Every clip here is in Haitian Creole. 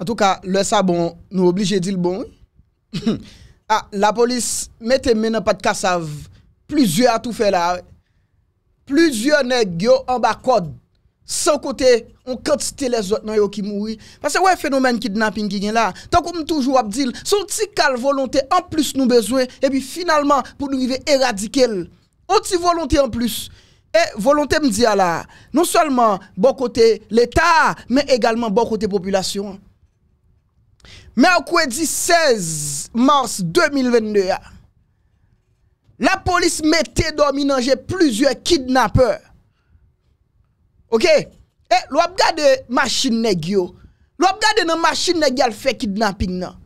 An tou ka, le sa bon, nou oblije dil bon. Ah, la polis mette men apat kasav. Plüzyon atou fe la. Plüzyon ne gyo an bakod. San kote, on katite le zot nan yo ki moui. Pase wè fenomen kidnapping ki gen la. Tan kou m toujou Abdil, son ti kal volonté an plus nou bezwe. E bi finalman pou nou vive eradikel. On ti volonté an plus. E volonté m diya la. Non seulement bon kote l'Etat, men egalman bon kote populasyon. Mè wè kwen di 16 mars 2022 ya. La polis mette domi nan jè plusieurs kidnappeur. Ok? E, eh, lò ap gade masin ne gyo? Lò ap gade nan masin ne gyal fè kidnapping nan?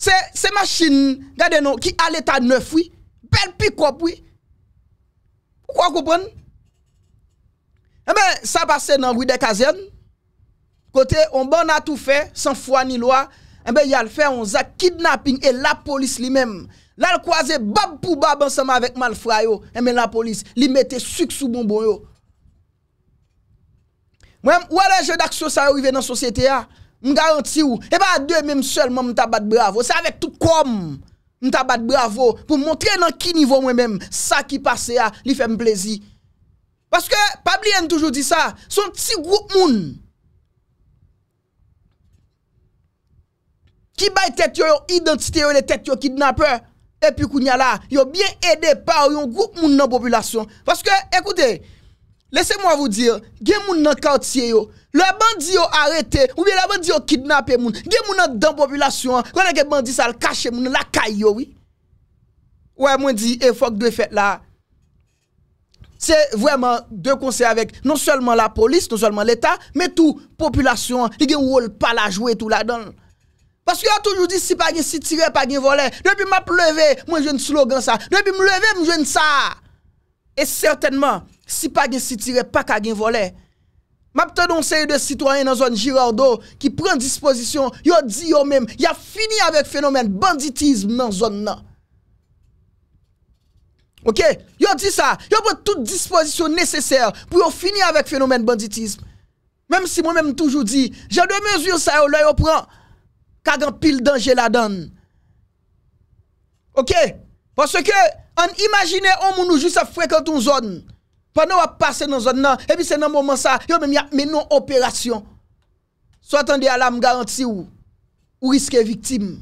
Se masin gade nan ki alè ta 9 wè? Bel pi kop wè? Wè kwa koupon? E eh mè sa pase nan wè dekazen? Kote, on ban a tou fe, san fwa ni lwa, enbe yal fe, on za kidnapping e la polis li menm. Lan kwa ze bab pou bab ansama avèk mal fra yo, enbe la polis li mette suk sou bon bon yo. Mwen, ou alè jè d'akso sa yow yive nan sosyete ya? M garanti ou? E ba, a dè menm selman m tabat bravo. Se avèk tout kom m tabat bravo pou montre nan ki nivou mwen menm sa ki pase ya li fèm plezi. Paske, pabli en toujou di sa, son ti grou moun ki bay tet yo yo identite yo, le tet yo kidnapper, epi kounya la, yo bien ede pa ou yon group moun nan popolasyon. Paske, ekoute, lese mwa vou dir, gen moun nan kaotie yo, la bandi yo arete, ou bien la bandi yo kidnappe moun, gen moun nan dan popolasyon, kwa nan gen bandi sal kache moun, la kaye yo, oui. Ouè mwen di, e fok dwe fet la. Se vwèman, dwe konsey avèk, non sèlman la polis, non sèlman l'Etat, me tou popolasyon, li gen wòl pala jwè tou la, dan... Baske yo toujou di si pa gen sitire, pa gen vole, debi map leve, mwen jwen slogan sa, debi mwen leve, mwen jwen sa. E certainman, si pa gen sitire, pa ka gen vole, map tenon se yon de sitwanyen nan zon girando, ki pren disposisyon, yo di yo men, yo fini avèk fenomen banditisme nan zon nan. Ok, yo di sa, yo pre tout disposisyon neseser, pou yo fini avèk fenomen banditisme. Menm si mwen men toujou di, jen de mesur sa yo lè yo pren, Kagan pil danje la dan Ok Pwase ke an imagine On moun nou jous sa frekwant un zon Pwane wap pase nan zon nan Ebi se nan mounman sa Yon menon operasyon So atan de alam garanti ou Ou riske viktim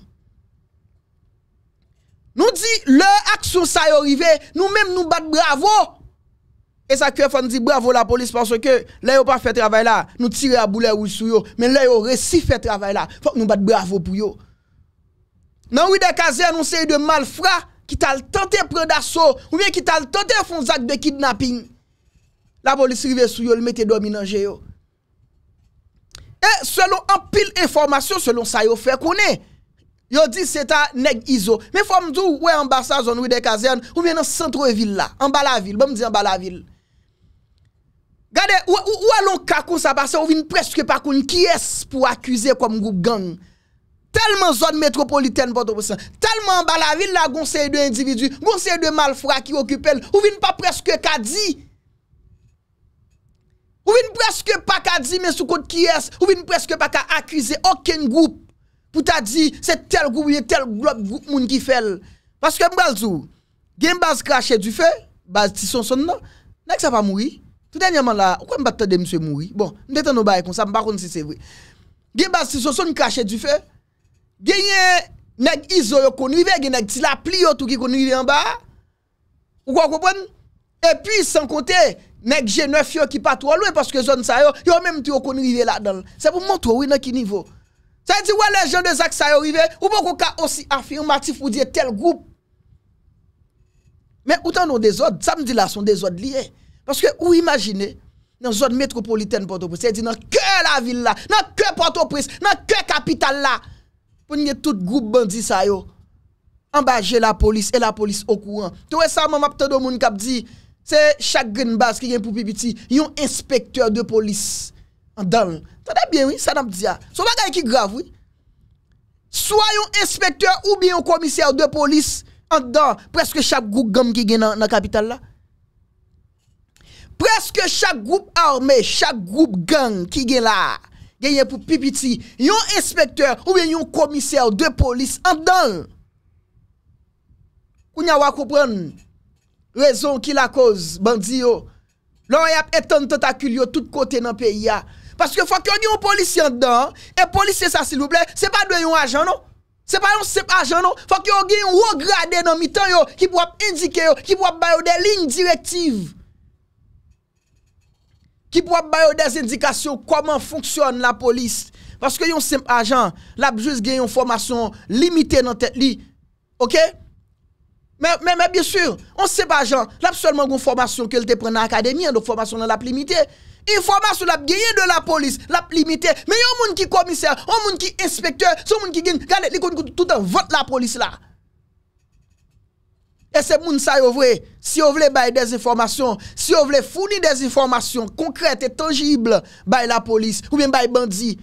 Nou di le aksyon sa yo rive Nou menm nou bat bravo E sa kwe fan di bravo la polis panso ke lè yo pa fè travè la, nou tire a bou lè ou sou yo, men lè yo re si fè travè la, fòk nou bat bravo pou yo. Nan Ouida Kazen, nou se yi de malfra, ki tal tante pre da so, ouye ki tal tante fon zak de kidnapping. La polis rive sou yo, lè mette do minanje yo. E selon an pil informasyon, selon sa yo fè konè, yo di se ta neg izo. Men fòm dù ouye ambasa zon Ouida Kazen, ouye nan sentro e vil la, an bala vil, bon m di an bala vil. Gade, ou alon kakoun sa basen, ou vin preske pa koun kyes pou akwize kwa moun goup gang. Telman zon metropoliten vodoposan, telman bala vil la goun sey de individu, goun sey de malfra ki okupel, ou vin pa preske ka di. Ou vin preske pa ka di men sou kout kyes, ou vin preske pa ka akwize okyen goup pou ta di se tel goup moun ki fel. Baske mbal zou, gen bas krashe du fe, bas tison son nan, nan ek sa pa mwoui. Touten yaman la, ou kwen batte de mswe moui? Bon, mwen dete nou bayekon, sa mba kon si se vwe. Gen basi sou son kache di fe, gen yon neg izo yo kon wive, gen neg tila pli yo tou ki kon wive an ba, ou kwa kwen, epi san kote, neg jen wè fyo ki pat wale, ou e paske zon sa yo, yo menm ti yo kon wive la dal. Se pou mwot wowe nan ki nivou. Sa yon ti wale zon de zak sa yo wive, ou mwen kwa ka osi afirmatif ou diye tel goup. Men utan nou de zon, sam di la son de zon liye, Lorske ou imajine, nan zon metropoliten Port-au-Prince, se di nan ke la vil la, nan ke Port-au-Prince, nan ke kapital la, pou nye tout group bandi sa yo, ambaje la polis e la polis okou an. Te wè sa mam ap tè do moun kap di, se chak gen bas ki gen pou pipiti, yon inspektor de polis an dan. Ta da bien wè, sa nam di ya. So bagay ki grav wè. Soa yon inspektor ou bi yon komiser de polis an dan, preske chak group gam ki gen nan kapital la. Preske chak group arme, chak group gang ki gen la, gen yen pou pipiti, yon inspektor ou yon komiser de polis andan. Ou nya wakopran rezon ki la koz bandi yo. Lora yap etan totakul yo tout kote nan peyi ya. Paske fwa ki yon yon polis yon andan, e polis se sa silvouple, se pa dwen yon ajan no? Se pa yon sep ajan no? Fwa ki yon gen yon wograde nan mitan yo, ki pou ap indike yo, ki pou ap bayo de lin direktiv. I pou ap bayo des indikasyon koman fonksyon la polis. Paske yon semp ajan, lap jous gen yon formasyon limite nan tet li. Ok? Me, me, me, biensur, on semp ajan, lap solman yon formasyon ke lte pre nan akademiyan, do formasyon nan lap limite. Yon formasyon lap gen yon de la polis, lap limite. Me yon moun ki komiser, yon moun ki inspektor, yon moun ki gen, gane, li kon kon toutan vote la polis la. Et c'est moun sa yo vrai. Si vous voulez bailler des informations, si vous voulez fournir des informations concrètes et tangibles by la police ou bien les bandits.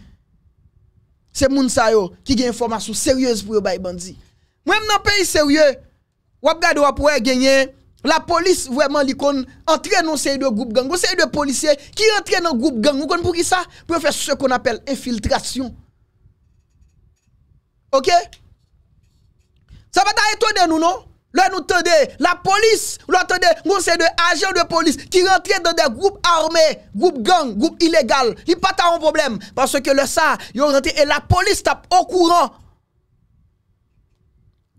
c'est moun sa yo qui des informations sérieuses pour bay bandi. Même dans pays sérieux, ou regarde ou pour gagner la police vraiment li entre en dans série de groupe gang, série de policiers qui entre dans groupe gang, ou kon pour qui ça Pour faire ce qu'on appelle infiltration. OK Ça va t'étonner nous non Lè nou tèdè, la polis, lè tèdè, moun sè de ajan de polis, ki rentre dè goup armè, goup gang, goup ilegal, li pata an voblèm, panso ke le sa, yon rentre, e la polis tap au kouran.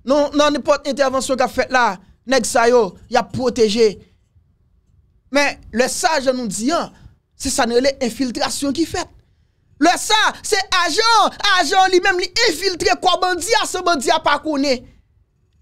Non, nan nipot intervensyon ka fèt la, neg sa yo, yon protèje. Men, le sa, jen nou diyan, se sa nou lè infiltrasyon ki fèt. Le sa, se ajan, ajan li mèm li infiltre, kwa bandiya, se bandiya pa kounè.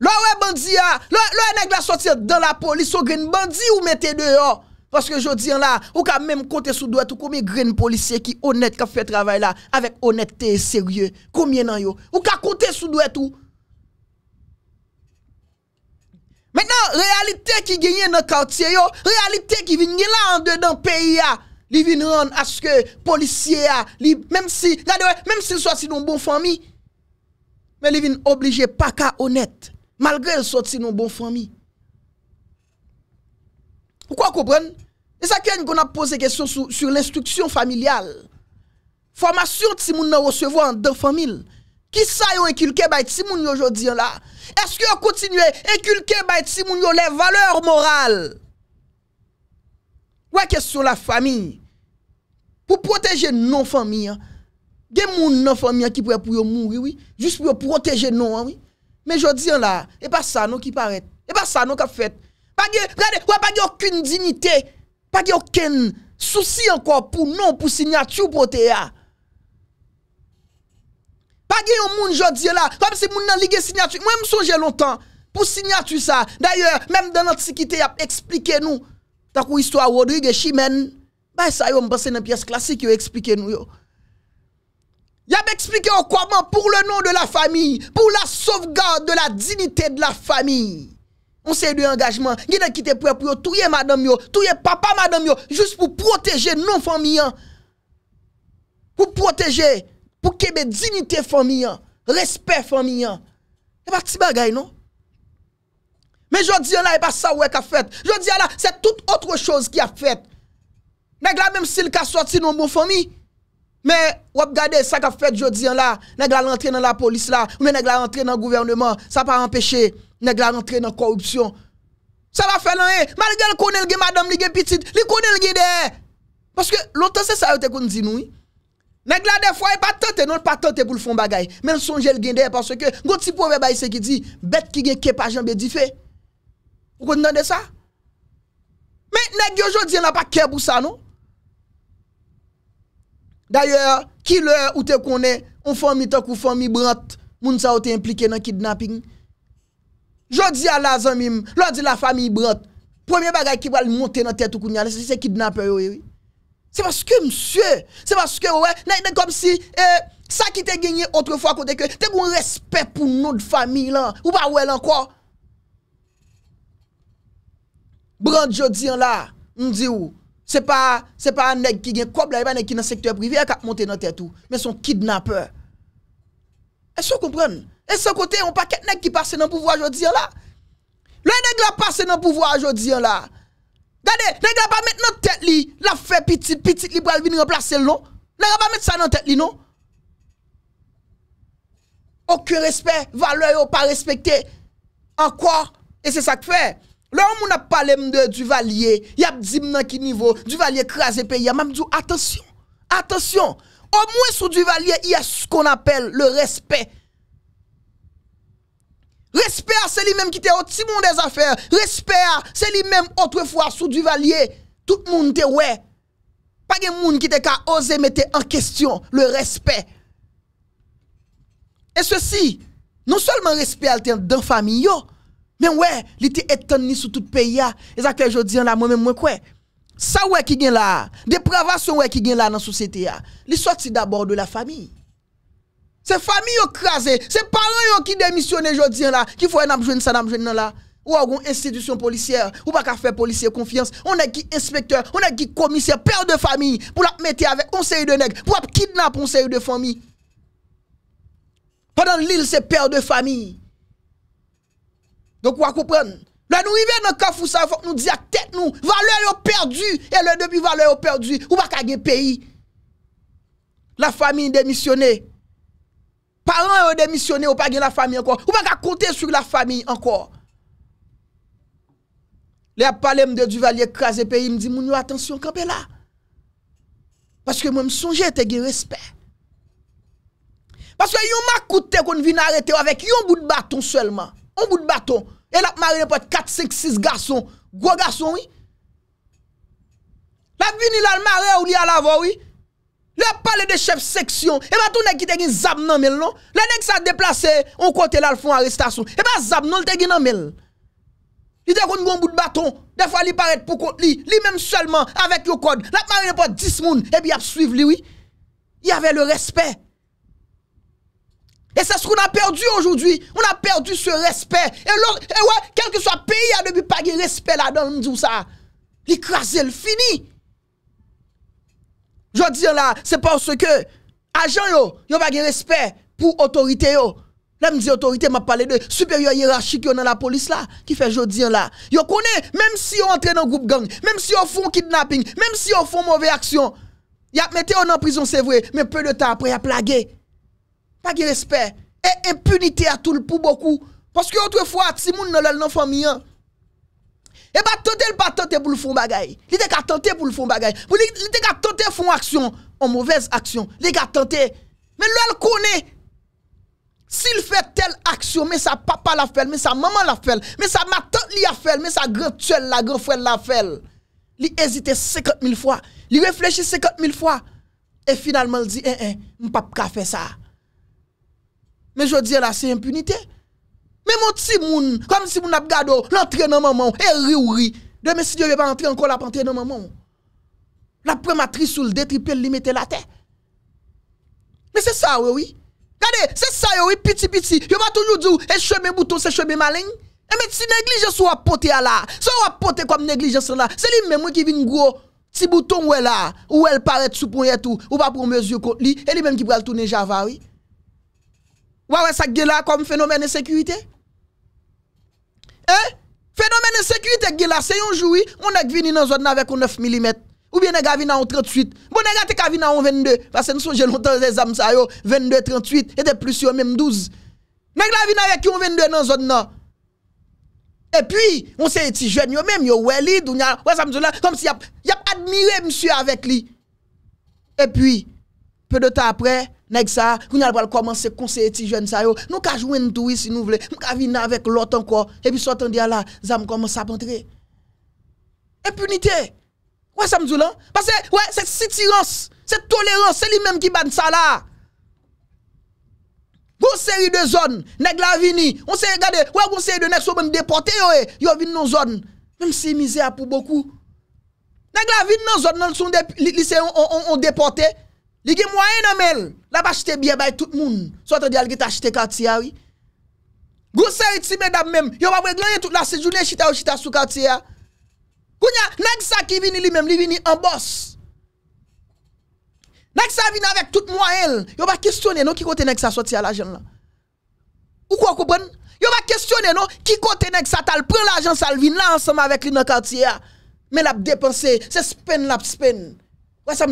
Lò wè bandi ya, lò wè nèk la sotir dan la polis ou gren bandi ou mette deyo. Paske jodi an la, ou ka mèm kote sou dwet ou kome gren polisye ki onet ka fè travay la avèk onet te seryè. Komiè nan yo? Ou ka kote sou dwet ou? Mènen, realite ki genye nan kantye yo, realite ki vin nye la an de dan peyi ya, li vin ron aske polisye ya, li mèm si, gade wè, mèm si lè sotir nou mbon fami, mèm li vin oblije pa ka onet. Mèmen, Malgré elle sorti dans bon famille. Pourquoi comprendre Et ça qui qu'on a posé question sur, l'instruction familiale. Formation ti moun nan recevoir en deux famille. Qui ça yon inculqué bay ti moun aujourd'hui là Est-ce que on à inculquer bay ti moun yo les valeurs morales Ouais question la famille. Pour protéger nos famille. y hein. moun nan famille qui pourrait pour mourir oui, juste pour protéger nos hein, oui. Mais je dis là, et pas ça nous qui paraît. Et pas ça nous qui fait. Pas regardez, pas aucune dignité, pas aucun souci encore pour nous, pour signature pour TEA. Pas de monde moun jodi là comme si moun nan de signature. Moi m'songe longtemps pour signature ça. D'ailleurs, même dans l'antiquité, il a nous nous. l'histoire histoire Rodrigue Chimène. Bah ça yo passé dans pièce classique yo expliqué nous yo. Il a expliqué comment pour le nom de la famille, pour la sauvegarde de la dignité de la famille. On sait de engagement, il y a qui prêt pour tuer madame yo, tuer papa madame yo juste pour protéger nos familles. Hein. Pour protéger pour que y dignité famille, hein. respect famille. C'est hein. pas eh ben, petit bagaille non mais je dis là, a pas ça ouais qu'a fait. Je là, c'est toute autre chose qui a fait. Mais même s'il a sorti nos mon famille, Men, wap gade, sa ka fwet jodi an la, neg la rentre nan la polis la, ou men neg la rentre nan gouvernement, sa pa empèche, neg la rentre nan korupsyon. Sa la fè lan e, mal gen l konen l gen madame li gen pitit, li konen l gen de e. Paske, l ote se sa yo te konen di nou e. Neg la defwa e patante, nou e patante pou l fon bagay. Men sonje l gen de e, paswe ke, gouti pou ve bayise ki di, bet ki gen kepa janbe di fe. Ou konen de sa? Men, neg yo jodi an la pa ke pou sa nou. D'ayor, ki lè ou te konè, ou fèm mi tok ou fèm mi brant, moun sa ou te implike nan kidnapping. Jodi a la zan mim, lò di la fèm mi brant, pwèmè bagay ki wèl monte nan tèt ou koun yalè, se se kidnapper yoy. Se baske msye, se baske yoy, nan yon kom si, sa eh, ki te genye autrefwa kote kwe, te moun respèp pou nou de fèm mi lan, ou ba wè lan kwa. Brant jodi an la, mdi ou, Se pa, se pa neg ki gen kob la, e pa neg ki nan sektor privi, a kap monte nan tetou, men son kidnapper. E so kompren, e so kote, an pa ket neg ki pase nan pouvo a jodi an la. Non? Le neg la pase nan pouvo a jodi an la. Gade, neg la pa met nan tet li, la fe pitit, pitit li bralvi nan plase l non. Neg la pa met sa nan tet li non. Oku respet, valo yo pa respete, an kwa, e se sa kwe. Là, on a parlé de Duvalier, il a dit niveau, Duvalier crase pays, m'a dit attention, attention. Au moins sous Duvalier, il y a ce qu'on appelle le respect. Respect, c'est lui-même qui était au timon des affaires. Respect, c'est lui-même autrefois sous Duvalier. Tout le monde était ouais. Pas de monde qui était osé mettre en question le respect. Et ceci, non seulement respect dans la famille, Men wè, li ti etan ni sou tout peyi ya, ezak lè jò diyan la, mwen mwen mwen kwe, sa wè ki gen la, depravasyon wè ki gen la nan sou sete ya, li sot si d'abord de la fami. Se fami yo krasè, se palon yo ki demisyonè jò diyan la, ki fò en amjwen san amjwen nan la, ou agon insidisyon polisyè, ou baka fè polisyè konfians, ou nè ki inspektor, ou nè ki komisyè, pèr de fami, pou la mètè avè, onseye de neg, pou ap kidnap onseye de fami, padan l'il se pèr de fami, Donc, vous comprenez. Là, nous arrivons dans le cas où ça, faut nous à tête nous, valeur est perdue, et le depuis valeur est perdue, ou pas gagner pays. La famille démissionnée. Parents ont démissionné, ou pas la famille encore, ou pas compter sur la famille encore. Les palem de Duvalier le pays, me dit, mon attention, campé là. Parce que moi, je songe, tu respect. Parce que yon ma coûté qu'on vient arrêter avec yon bout de bâton seulement. Un bout de bâton. Et la pas n'importe 4, 5, 6 garçons. Gros garçons, oui. La vini la maré ou li à la voix, oui. Le palais de chef section. Et bah tout qui te gen zab nan mais non? Le nèg sa déplacé, on kote là le fond arrestation. Et bah zab non, te gen nan mel. Il te kon un bout de bâton. Des fois, il paraît pour contre lui. Lui même seulement avec le code. La maré pas 10 moun. Et puis, il suivi lui, oui. Il y avait le respect. Et c'est ce qu'on a perdu aujourd'hui. On a perdu ce respect. Et, ouais, quel que soit le pays, il n'y a pas de respect là-dedans, tout ça. L'écraser, le fini. Je dis là, c'est parce que agent yo, yo pas de respect pour autorité yo. Là, me dit autorité, m'a parlé de supérieur hiérarchique dans la police là, qui fait jodi là. Yo connaît, même si on entre dans groupe gang, même si on font kidnapping, même si on font mauvaise action, y a mettez en prison, c'est vrai, mais peu de temps après, il a plagué. Pas de respect. Et impunité à tout le pour beaucoup. Parce que autrefois, si moun dans l'a famille, et hein, pas eh ben, tenter pas tenter pour le fond bagay. Il était qu'à tenter pour le fond bagay. Il était qu'à tenter fond action en mauvaise action. Il était qu'à tenter. Mais là, le connaît. S'il fait telle action, mais sa papa l'a fait, mais sa maman l'a fait, mais sa ma tante l'a fait, mais sa grand tuelle, la grand frère l'a fait. Il hésité 50 000 fois. Il réfléchit 50 000 fois. Et finalement, il dit, eh, eh, pas pas fait ça. Mè jò diè la se impunite. Mè mò ti moun, kom si moun ap gado, l'antre nan maman, e ri ou ri, de mè si diò vè pa antre anko la pantre nan maman. La prematri sou l'de tripe l'imete la te. Mè se sa wè wè. Gade, se sa wè wè piti piti, yo mwa toujou djou, e che mè bouton se che mè maling. E mè ti neglijese wapote ala. Se wapote kom neglijese ala. Se li mè mwen ki vin gwo, ti bouton wè la, wè l'paret sou pon etou, wè pa promes yo kont li, e li Wa wè sa gè la kom fenomen e sekuitè? Eh? Fenomen e sekuitè gè la se yon joui moun ek vini nan zon nan vek ou 9 mm. Ou bi nè gè avina ou 38. Moun nè gè tek avina ou 22. Fase nou son jè lontan zè zam sa yo 22, 38 et de plus yon mèm 12. Mèk la vini avek yon 22 nan zon nan. E pwi, moun se eti jwen yo mèm non. yo wè li doun ya wè sam zon nan kom si yap admire msye avèk li. E pwi, peu de ta apre, Nèk sa, kwen yal bal koman se konsey eti jwen sa yo, nou ka jwen dwi si nou vle, mwen ka vin avèk lot anko, epi sotan di ala, zam koman sa ap entre. Epunite, wè sa mzou lan? Pase wè, se sitirans, se tolerans, se li mèm ki ban sa la. Goun seri de zon, nèk la vini, goun seri gade, wè goun seri de nèk so mwen depote yo e, yo vin non zon, mèm si mizè apou boku. Nèk la vin non zon nan son liseyon depote yo. Il gen moyen nan mel. La pa chete bien bay tout moun. Soit di al git a quartier katiya wè. et Vous Yo Vous avez tout la sejounen chita ou chita sou quartier. Kounya, sa ki vini li même li vini en boss. Nag sa vini avec tout moyen. Yo Vous questionner non ki kote nag sa sorti a la là. Ou quoi comprendre? Yo va questionner qui ki kote nag sa tal prend l'argent ça le vin la ensemble avec li nan se spen la spen. wa sa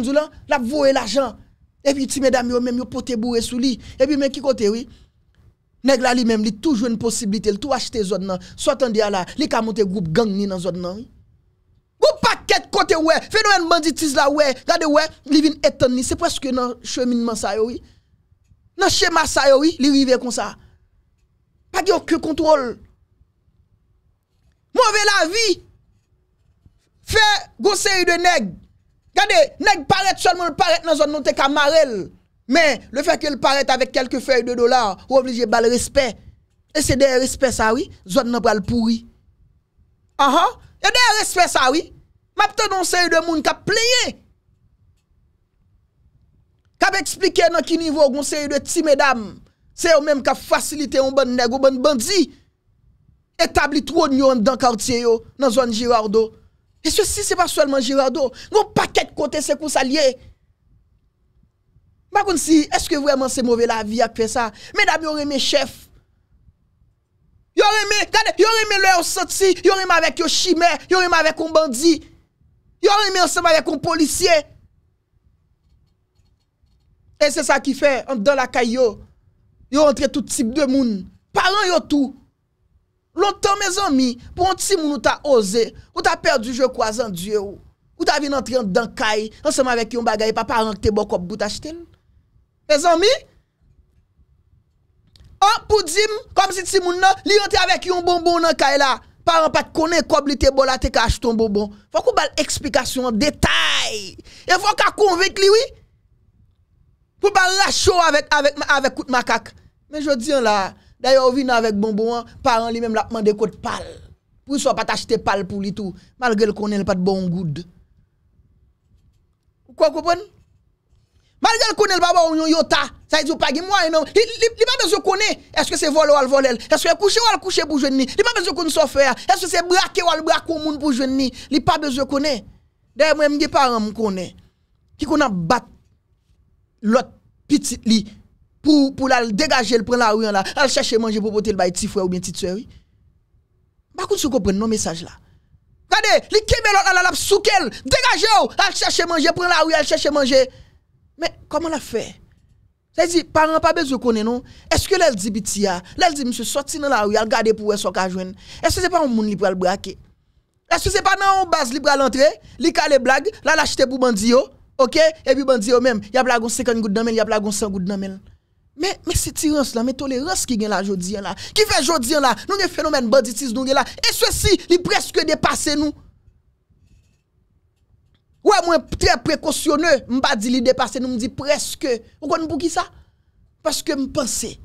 E pi ti me dam yo mèm yo pote bou e sou li. E pi mèm ki kote wè. Neg la li mèm li toujwen posibilite. Li tou achete zot nan. Sotan di ala. Li ka monte group gang ni nan zot nan. Gou paket kote wè. Fè nou en banditis la wè. Gade wè li vin etan ni. Se pweske nan cheminman sa yo wè. Nan chema sa yo wè. Li wive kon sa. Pa gyo kyo kontrol. Mouve la vi. Fè gose yu de neg. Gade, neg paret, sol moun paret nan zon non te kamarel. Men, le fek el paret avek kelke fey de dolar, ou oblije bal respe. E se deye respe sa oui, zon nan pral poui. Aha, e deye respe sa oui. Mapte non se yu de moun ka pleye. Kab eksplike nan ki nivou goun se yu de ti medam. Se yu menm ka fasilite yon ban neg ou ban bandzi. Etablit wonyon dan kartye yo nan zon girardo. E se si se pa sou elman girado, yon paket kote se kousa liye. Bakoun si, eske vwèman se mwove la vi akwe sa? Medab yon reme chef. Yon reme, gade, yon reme lè ou soti, yon reme avèk yon chimè, yon reme avèk yon bandi, yon reme ansèm avèk yon polisye. E se sa ki fè, an dan la kayo, yon rentre tout tip de moun. Paran yon tou. Lontan, me zanmi, pou an ti moun nou ta oze, ou ta perdi jou kwa zan die ou, ou ta vin an triyant dan kay, an seman vek yon bagay pa pa rente bokop bouta chiten. Me zanmi, an pou di moun, kom si ti moun nan, li rente avek yon bonbon nan kay la, pa an pat konen kob li te bolate ka acheton bonbon. Fwa kou bal eksplikasyon, detay. E fwa kak konvek li ou. Pou bal lachou avek kout makak. Men jw diyan la, D'ailleurs, vient avec bonbon, hein. parents lui-même l'a des côte pal Pour soit pas t'acheter pâle pour lui tout, malgré le connaît pas de bon goût. Quoi comprenez Malgré le connaît pas bon yota, ça dit pas moi non. Il pas besoin connaître Est-ce que c'est volé ou voler Est-ce que couché ou couché pour jeune Il pas besoin de connaître faire. Est-ce que c'est braqué ou braqué au monde pour jeune Il pas besoin de connaître. D'ailleurs, moi mes parents me connaît. Qui qu'on a battu l'autre petit lit pour la dégager le prendre la rue là elle à manger pour porter le bail petit frère ou bien petite soeur oui pas qu'on comprenne nos messages là regardez li kembe l'autre la soukel dégagez elle oh, à manger prendre la rue elle à manger mais comment la fait ça dit parents pas besoin connaître non est-ce que elle dit petit ya ah? elle dit monsieur sorti dans la rue elle garde pour son ka joindre est-ce que c'est pas un monde qui à le braquer est-ce que c'est pas dans base libre à l'entrée, li les blague, la l'acheter pour bandi oh, OK Et puis bandi oh, même, y a blagon 50 gouttes dans il y a blagon 100 gouttes dans mais, mais c'est tyrance là, mais tolérance qui gagne là aujourd'hui là, qui fait aujourd'hui là, nous un phénomène banditisme nous là, et ceci, il presque dépassé nous. Ouais, moi très précautionneux, pas dit il dépassé nous, me presque. Vous comprenez pour qui ça Parce que je penser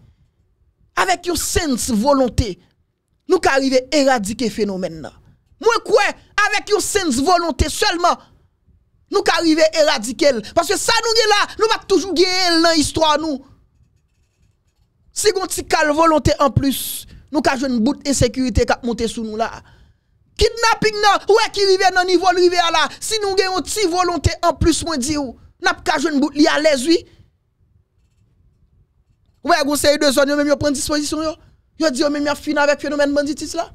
avec une sens volonté, nous à éradiquer phénomène là. Moi quoi, avec une sens volonté seulement, nous à éradiquer parce que ça nous là, nous pas toujours gagner dans l'histoire nous. Si on petit calme volonté en plus, nous avons une bout d'insécurité qui a monté sous nous là. Kidnapping non, ouais qui rive dans niveau rivière là. Si nous avons une volonté en plus, moi dire, n'ap pas une bout li à l'aise oui. Ouais, vous savez deux zones, même yo prend disposition yo. Yo dit yo même fini fin avec phénomène banditis là.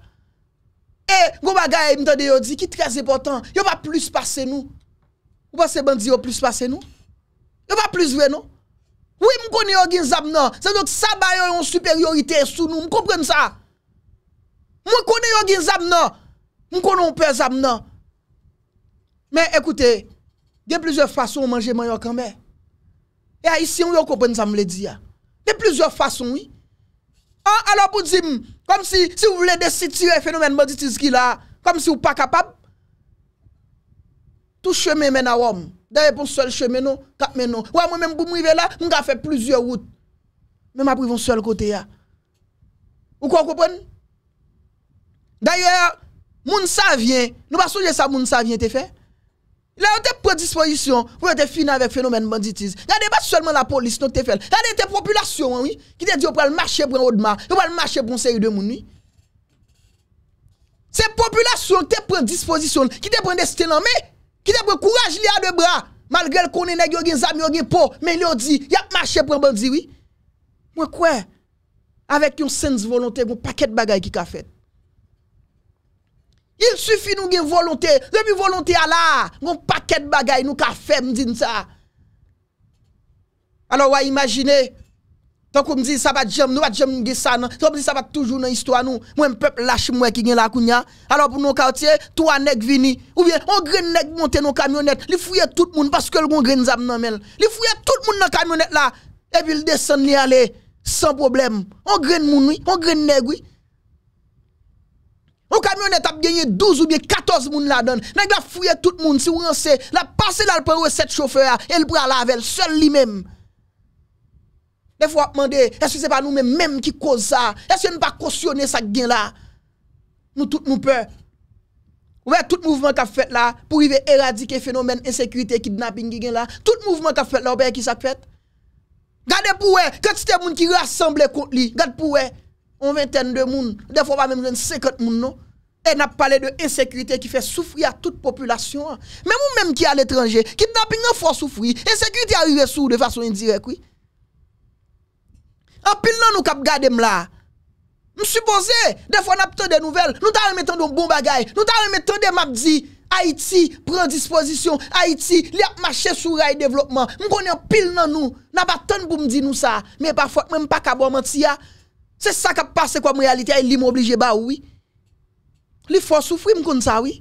Et eh, gon bagay m'tande yo dit qui très important, yo pas plus passer nous. Ou pensez bandit yo plus passer nous? Yo pas plus vrai non? Ouye mwen konen yo gen zam nan, se yo sabayon yo yon superiorite sou nou, mwen kompren sa. Mwen konen yo gen zam nan, mwen konen yo pen zam nan. Men ekoute, de plizye fasyon manje mwen yo kamen. E a yisi yon yo kompren zam le di ya. De plizye fasyon oui. An alo pou di m, kom si, si ou vle de situye fenomen mwen di ti zgi la, kom si ou pa kapab, tou cheme men awan m. D'ailleurs, pour seul chemin, non, mais non. Ouais, moi-même, pour m'y là, m'ga fait plusieurs routes. Mais m'a un seul côté, là. Ou quoi, comprenez? D'ailleurs, moun sa vient, nous pas que ça, moun sa vient, te fait. Là, on te disposition pour te fini avec phénomène banditisme. Regardez pas seulement la police, non, te fait. Regardez tes populations, oui, qui te dit, on va le marcher pour un haut mar, on va le marcher pour un série de moun, oui. C'est population qui te prend disposition, qui te prend destin en main. Kite pou kouraj li a de bra, malgre l konen e gyo gen zami yo gen po, men li yo di, yap mache pou an ban diwi. Mwen kwen, avek yon sens volonté, yon paket bagay ki ka fen. Il sufi nou gen volonté, zemi volonté a la, yon paket bagay nou ka fen, mwen di nou sa. Ano woy imagine, La koum zi sa pa djem, nou pa djem nge sa nan, la koum zi sa pa toujou nan histwa nou, mwen pep lache mwen ki gen la kounya. Alo pou nou kartye, tou anek vini, ou vye, on grene nek monte nou kamyonet, li fouye tout moun, paske loun grene zan nan men. Li fouye tout moun nan kamyonet la, epi l de san li ale, san problem, on grene moun oui, on grene nek oui. On kamyonet ap genye 12 ou bien 14 moun la dan, nek la fouye tout moun, si ou an se, la pase la l pou yo set chofer ya, el pou ya lavel, sol li menm. Des fois, demander, est-ce que ce n'est pas nous-mêmes qui cause ça Est-ce que nous pas cautionner ça gain là Nous tous nous peur. Ouais, tout mouvement qu'a fait là pour éradiquer éradiquer phénomène insécurité, kidnapping qui gain là, tout mouvement qu'a fait là, bien qui ça fait. Gardez pour quand c'était monde qui rassemblent contre lui, gardez pour on vingtaine de monde, des fois pas même 50 monde non. Et n'a parlé de insécurité qui fait souffrir à toute population. Même nous même qui à l'étranger, kidnapping en fort souffrir, insécurité arrive sous de façon indirecte oui. An pil nan nou kap gade m la. M supose, defo an ap te de nouvel, nou ta an metan don bon bagay. Nou ta an metan de map di, Haiti, prendisposisyon, Haiti, li ap mache sou ray devlopman. M konen pil nan nou, nan batan pou m di nou sa. Men pa fwak, men pa kabwa mantia. Se sa kap pase kwa m realiti a ili m oblije ba oui. Li fwa soufri m konen sa oui.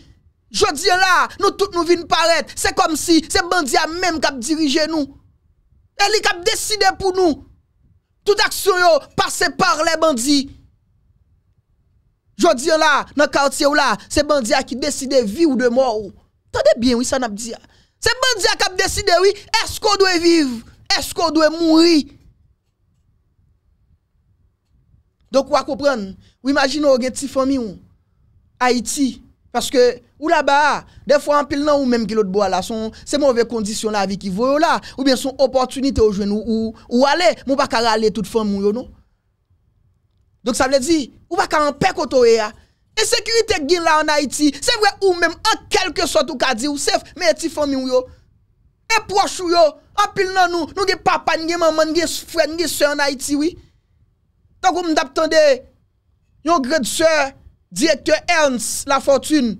Jodi an la, nou tout nou vin paret. Se kom si, se bandia menm kap dirije nou. Eli kap deside pou nou. Tout aksyon yo, pase par le bandi. Jodi an la, nan kaotye ou la, se bandia ki deside vi ou de mor ou. Tande bien, wis an ap diya. Se bandia kap deside, wis, esko dwe viv, esko dwe mouri. Donk wakopran, wimajin nou gen ti fomi ou, Haiti, paske Ou non, la ba, defo anpil nan ou menm ki lot bo la son se mouve kondisyon la vi ki vou yo la, non. ou ben son opotunite ou jwen ou ale, mou baka gale tout fon mou yo nou. Dok sa vle di, mou baka anpek o to e ya, e sekirite gin la an Haiti, se vwe ou menm ankelke sot ou ka di ou sef, men eti fon mou yo, ep wachou yo, anpil nan nou, nou ge papa, nou ge maman, nou ge fwe, nou ge sè an Haiti, tak ou mdap tande, yon grade sè, direktor Ernst Lafortune,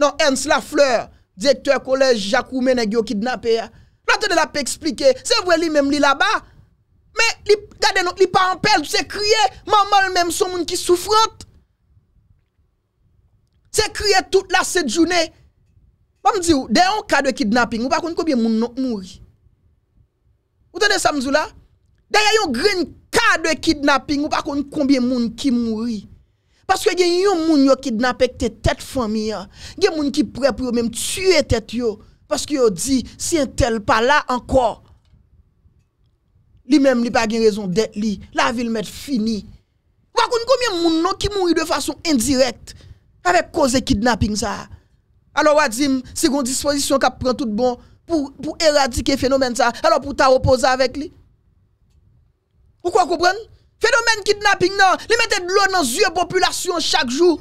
Non, Ernst Lafleur, direktor kolèj Jacques Roumenè, gyo kidnapè ya. La te de la pe eksplike, se vwe li menm li la ba. Bon, me, li pa anpel, se kriye, mamol menm son moun ki soufrote. Se kriye tout la set jounè. Ba m di ou, de yon kade kidnaping, ou pa kon konbyen moun mouri. Ou te de samzou la? De yon grin kade kidnaping, ou pa kon konbyen moun ki mouri. Parce que y a des gens qui kidnappé tête famille. Il y a des gens qui prêt pour même tuer tête parce que dit si un tel pas là encore. Lui même li pas gen raison d'être li. La ville met fini. Vous combien de gens qui mourent de façon indirecte avec cause kidnapping ça. Alors on dit c'est une disposition qui prend tout bon pour pour éradiquer phénomène ça. Alors pour ta opposer avec lui. Pourquoi comprendre Fè do men kidnaping nan, li mette dlo nan zye populasyon chak jou.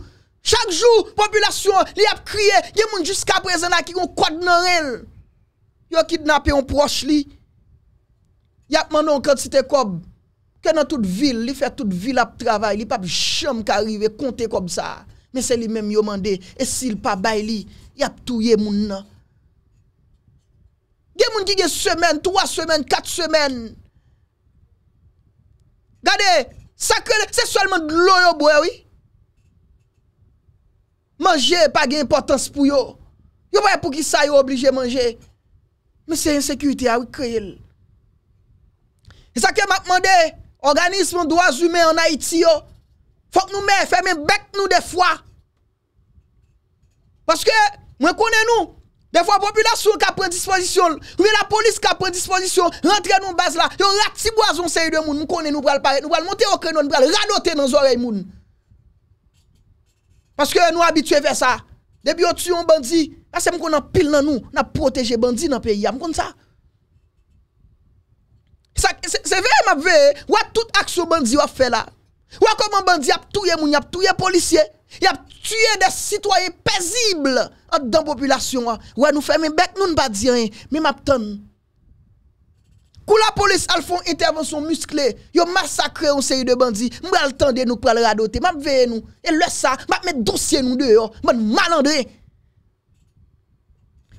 Chak jou, populasyon li ap kriye, yon moun jiska prezen ak yon kod nan el. Yon kidnap yon proche li. Yon moun an konti te kob. Kè nan tout vil, li fè tout vil ap travay, li pap chèm kari ve konti kob sa. Men se li men yon mande, e sil pa bay li, yon tou yon moun nan. Yon moun ki gen semen, 3 semen, 4 semen. Gade, sa krele, se solman lò yo bwe wè wè. Mange, pa gen importans pou yo. Yo bwe pou ki sa yo oblige manje. Men se yon sekurite a ah, wè krele. E sa kre ma kman de, organism an doaz yume an Haiti yo, fok nou mè, fè men bek nou de fwa. Paske, mwen kone nou. De fwa populasyon ka pren dispozisyon, mwen la polis ka pren dispozisyon, rentre nou baz la, yon rati boazon seri de moun, mwen konen nou pral paret, nou pral monte okren nou, nou pral ranote nan zorey moun. Paske nou habituye ve sa, debi yo tuyon bandi, la se mwen konen pil nan nou, nan proteje bandi nan peyi ya, mwen konen sa. Se veye mwen veye, wak tout aksyon bandi wak fe la, wak konen bandi ap touye moun, ap touye polisye. Y ap tue de sitwoye pezible Adan populasyon Ou an nou fe, men bek nou nan pa diyen Men map ton Kou la polis al fon intervensyon muskle Yo masakre on se y de bandi Mwen al tende nou pral radote Mwen veye nou, el le sa, mwen met dousye nou deyo Mwen malande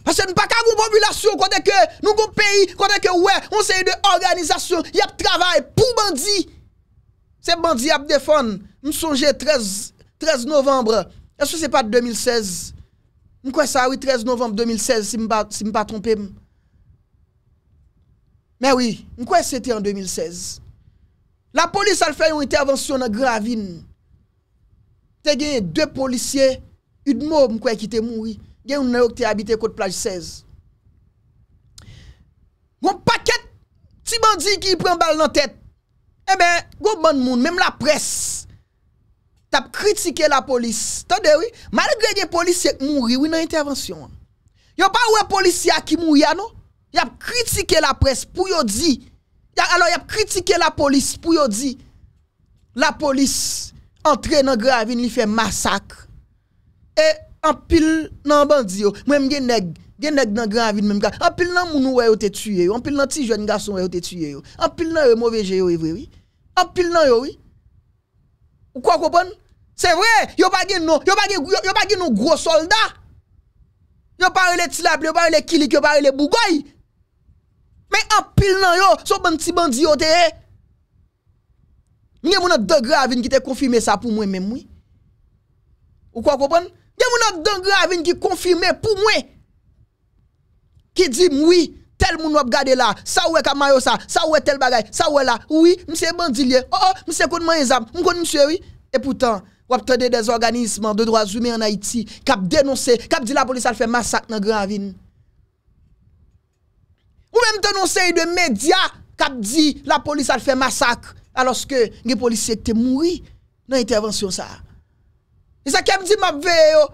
Pase nou pa kavou populasyon Kou deke nou goun peyi Kou deke ou e, on se y de organizasyon Y ap travay pou bandi Se bandi ap defon Mwen sonje trez 13 novembre, est-ce que c'est pas 2016 Je crois ça, oui, 13 novembre 2016, si je ne me pas Mais oui, je crois c'était en 2016. La police a fait une intervention dans Gravine. Te gagné deux policiers, une mort, je crois, qui était mort. Il y a un qui habité côte plage 16. Mon paquet, petit bandit qui prend balle dans la tête. Eh bien, gros bon monde, même la presse t'as critiqué la police. Tendez oui, malgré les policiers qui mourent oui dans intervention. Yo pas ouais policiers qui mourir non? Y a critiqué la presse pour yo dit alors y a critiqué la police pour yo dit la police entre dans Gravine il fait massacre. Et en pile dans bandi yo, même gen nèg gen nèg dans Gravine même En pile dans moun ouais yo t'es tué, en pile dans ti jeune garçon yo t'es tué, en pile dans mauvais jeu yo oui. En pile dans yo oui. Ou quoi comprendre Se vre, yo pa gen nou, yo pa gen nou, yo pa gen nou gros solda. Yo pa rele tilapli, yo pa rele kilik, yo pa rele bugoy. Men apil nan yo, sou banti bandi yote e. Eh. Mwen gen moun an do gravin ki te konfime sa pou mwen men mwen. Ou kwa kopan? Gen moun an do gravin ki konfime pou mwen. Ki di mwen, tel moun wap gade la, sa we kamayo sa, sa we tel bagay, sa we la. Ou we, mwen se bandi liye, ou oh, ou, oh, mwen se kon mwen enzam, mwen kon mwen se we. E poutan, Wap te de desorganisman de drwa zume an Haiti Kap denonse, kap di la polis al fe masak nan gran vin Ou mem te nonse y de media Kap di la polis al fe masak Aloske nge polis ete moui Nan intervensyon sa E sa kem di map ve yo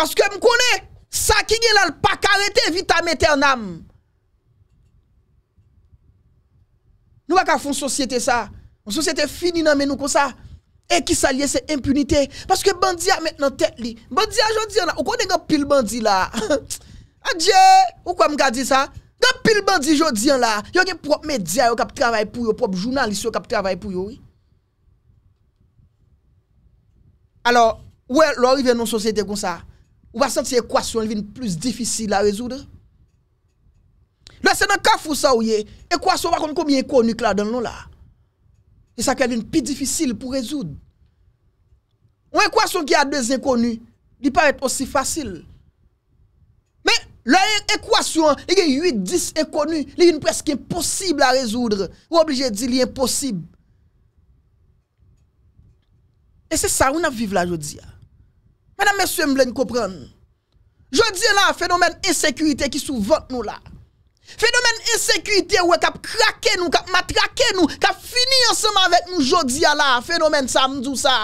Paske m konen Sa ki gen lal pakarete vitam ete an nam Nou wak a fon sosyete sa Mon sosyete fini nan menou kon sa E ki sa liye se impunite Paske bandi a met nan tet li Bandi a jodi an la Ou konen gen pil bandi la Adye ou kwa mka di sa Gen pil bandi jodi an la Yon gen prop media yo kap travay pou yo Prop jounalisi yo kap travay pou yo Alors Ou e lor ive nan sosyete kon sa Ou va senti ekwasyon livin plus difisil la rezoud Lo se nan kafou sa ou ye Ekwasyon wakon kon mi e konik la Don lon la E sa kèd yon pi difisil pou rezoud. On ekwasyon ki a 2 enkonu, li pa et osi fasil. Men, lè ekwasyon, li gen 8-10 enkonu, li gen presk imposibl a rezoudre. Ou oblije di li imposibl. E se sa, ou nan vive la jodi a? Mè nan mèsyon mwen kòpren. Jodi a la fenomen esekurite ki sou vot nou la. Fenomen ensekritye wè kap krake nou, kap matrake nou, kap fini anseman wèk nou jodi ala fenomen sa mzou sa.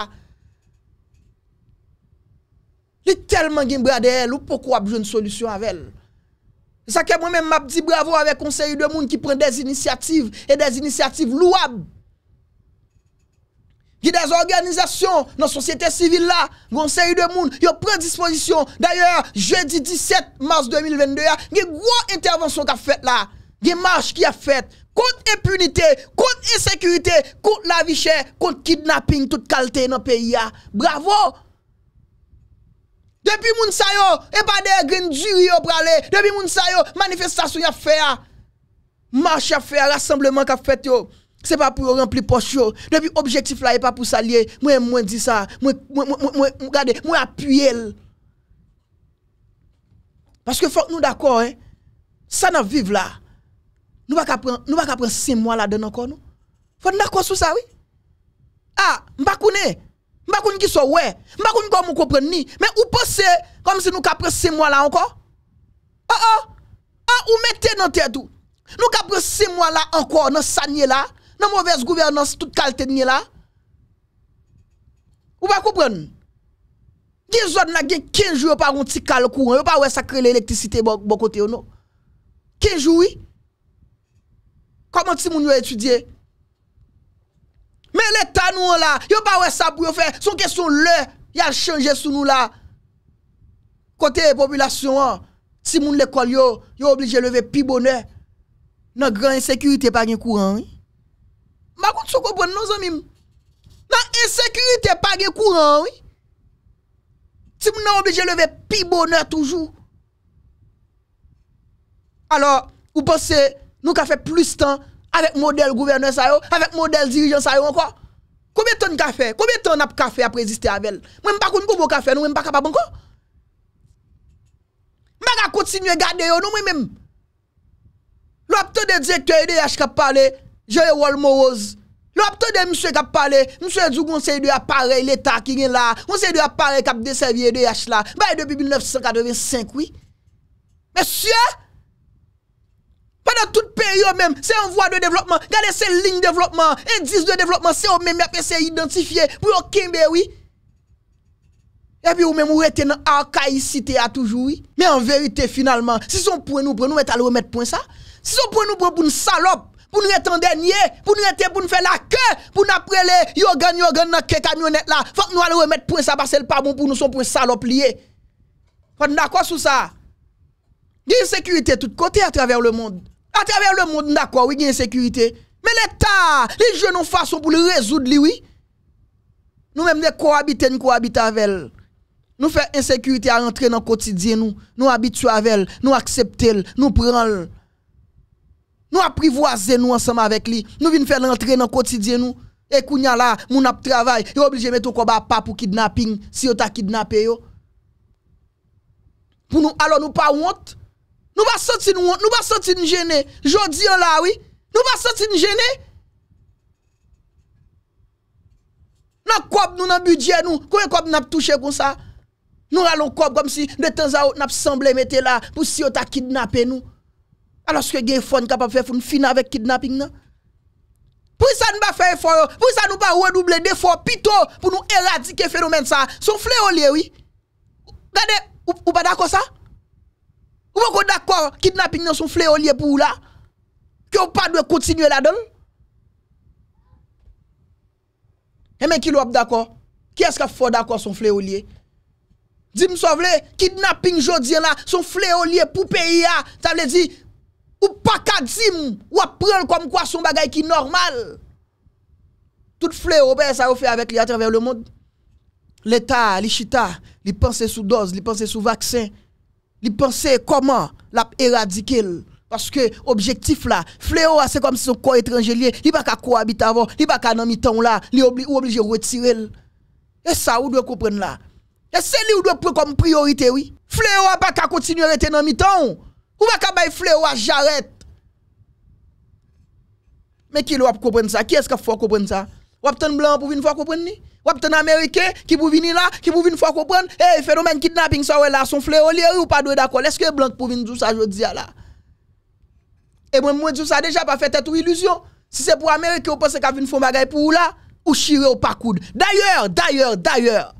Li telman gen brade el ou pok wap joun solusyon avèl. Sa ke mwen men map di bravo avè konseri de moun ki pren des inisiativ e des inisiativ lou wap. Gye dez organizasyon nan sosyete sivil la, gwen seri de moun, yo predisposisyon. Danyer, jeudi 17 mars 2022 ya, gye gwo intervensyon ka fet la. Gye march ki ya fet. Kont epunite, kont esekurite, kont la vichè, kont kidnapping tout kalte nan peyi ya. Bravo! Depi moun sayo, e pa de gen juri yo prale. Depi moun sayo, manifestasyon ya fe ya. March ya fe ya, rassembleman ka fet yo. Se pa pou yon rempli pochyo, Depi objektif la e pa pou salye, Mwen mwen di sa, Mwen mwen mwen mwen mwen mwen mwen mwen mwen, Mwen apuye el. Paske fok nou dako eh, Sanan viv la, Nou baka pren, Nou baka pren se mwa la den an kon nou, Fok nou dako sou sa we? Ha, mbakoun eh, Mbakoun ki so we, Mbakoun kon mwen kopren ni, Men ou pose, Kom si nou kapren se mwa la an kon? Ha ha, Ha ou meten nan tè tou, Nou kapren se mwa la an kon, Nan sanyè la, Dans mauvaise gouvernance, toute qualité ni là. Ou pas comprendre? Gen zone gen 15 jours par un petit cal courant, pas ouais crée l'électricité bon bon côté non. 15 jours oui. Comment ti moun yo étudier? Mais l'état nous là, yo pas ouais ça pour faire, son question le, y a changé sous nous là. Côté population si hein. moun l'école yo, yo obligé lever pi bonheur. Dans grand insécurité pas un courant. Mwa koun sou kou bon nou zanmim. Nan insekurite pa ge kou anwi. Si mwen an oblije leve pi boner toujou. Alors, ou pose nou ka fe plus tan avèk model gouverneur sayo, avèk model dirijan sayo anko. Koubyen ton ka fe? Koubyen ton ap ka fe ap preziste avèl? Mwen mwa koun kou bon ka fe, nou mwen mwa kapap anko. Mwen mwa kontinye gade yo, nou mwen mwen mwen. Lopte de diye kou yede yache kap pale Jere wol moroz. Lop to de mswe kap pale, mswe djouk mwen se yi de apare, leta ki gen la, mwen se yi de apare, kap deservye de yach la, baye depi 1985, oui. Mè sè! Padan tout periò mèm, se yon vwa de devlopman, gade se lign devlopman, indis de devlopman, se yon mè mè apre se identifiye, pou yon kimbe, oui. E pi yon mè mou rete nan arkayi site ya toujou, oui. Mè an verite finalman, si son pouen nou pouen nou etal ou met pouen sa, si son pouen nou pouen pouen nou salop, pour nous être en dernier, pour nous être, pour nous faire la queue, pour nous appeler, yo gagne, yo gagne dans camionnette là. Faut que nous allons remettre point ça parce que c'est pas bon pour nous, son point salope lié. Faut d'accord sur ça. Il y a une sécurité tous à travers le monde. À travers le monde, d'accord, oui, il y a sécurité. Mais l'État, les jeunes nous façon pour le résoudre, lui, oui. Nous-mêmes, nous cohabitons, nous cohabitons avec elle. Nous faisons insécurité à rentrer dans le quotidien, nous. Nous habituons avec elle, nous acceptons, nous prenons. Nou aprivoase nou ansama vek li. Nou vin fèl rentre nan kotidye nou. E kounya la, moun ap travay, yo oblije metou kouba pa pou kidnapping, si yo ta kidnape yo. Pou nou alo nou pa wont? Nou ba soti nou wont? Nou ba soti nou jene? Jodi yo la, oui? Nou ba soti nou jene? Nan koub nou nan budye nou? Kouye koub nan ap touche kon sa? Nou alon koub gom si, de tan za ou nan ap semblem ete la, pou si yo ta kidnape nou. aloske gen fon kapap fe foun fin avèk kidnapping nan? Pou isan nou ba fè fon yo? Pou isan nou ba oue double defon pito pou nou eradike fenomen sa? Son fle o liye, oui? Gade, ou pa dako sa? Ou pa kou dako kidnapping nan son fle o liye pou ou la? Ki ou pa dwe kontinue la don? Emen eh, ki lop dako? Ki eska fò dako son fle o liye? Dime sou vle, kidnapping jodi en la, son fle o liye pou peyi ya, sa vle di... Ou pas qu'à dire, ou à prendre comme quoi son bagay qui normal. Tout fléau, ça fait avec lui à travers le monde. L'État, l'Ichita, il pense sous dose, il pense sous vaccin. Il pense comment l'éradiquer. Parce que objectif là, fléau c'est comme si son corps étranger lié, il pas cohabiter avant, il pas qu'à non temps là, il obli, obligé de retirer. Et ça vous doit comprendre là. Et c'est lui qui doit prendre comme priorité oui. Fléau pas qu'à continuer à être dans mi-temps. Ou wak a bay fle ou a jarret? Mè ki lè wap kopren sa? Ki eske fò kopren sa? Wap ten blan pou vin fò kopren ni? Wap ten Amerike ki pou vin ila? Ki pou vin fò kopren? E, eh, fè nou men kidnapping sa wè la, son fle eh, ou lè, ou pa dwe dako? Lè eske blan pou vin djous sa jòdzi a la? E mwen mwen djous sa deja pa fè tèt ou iluzyon? Si se pou Amerike ou pò se kap vin fò bagay pou ou la? Ou shire ou pakoud? D'ayèr, d'ayèr, d'ayèr!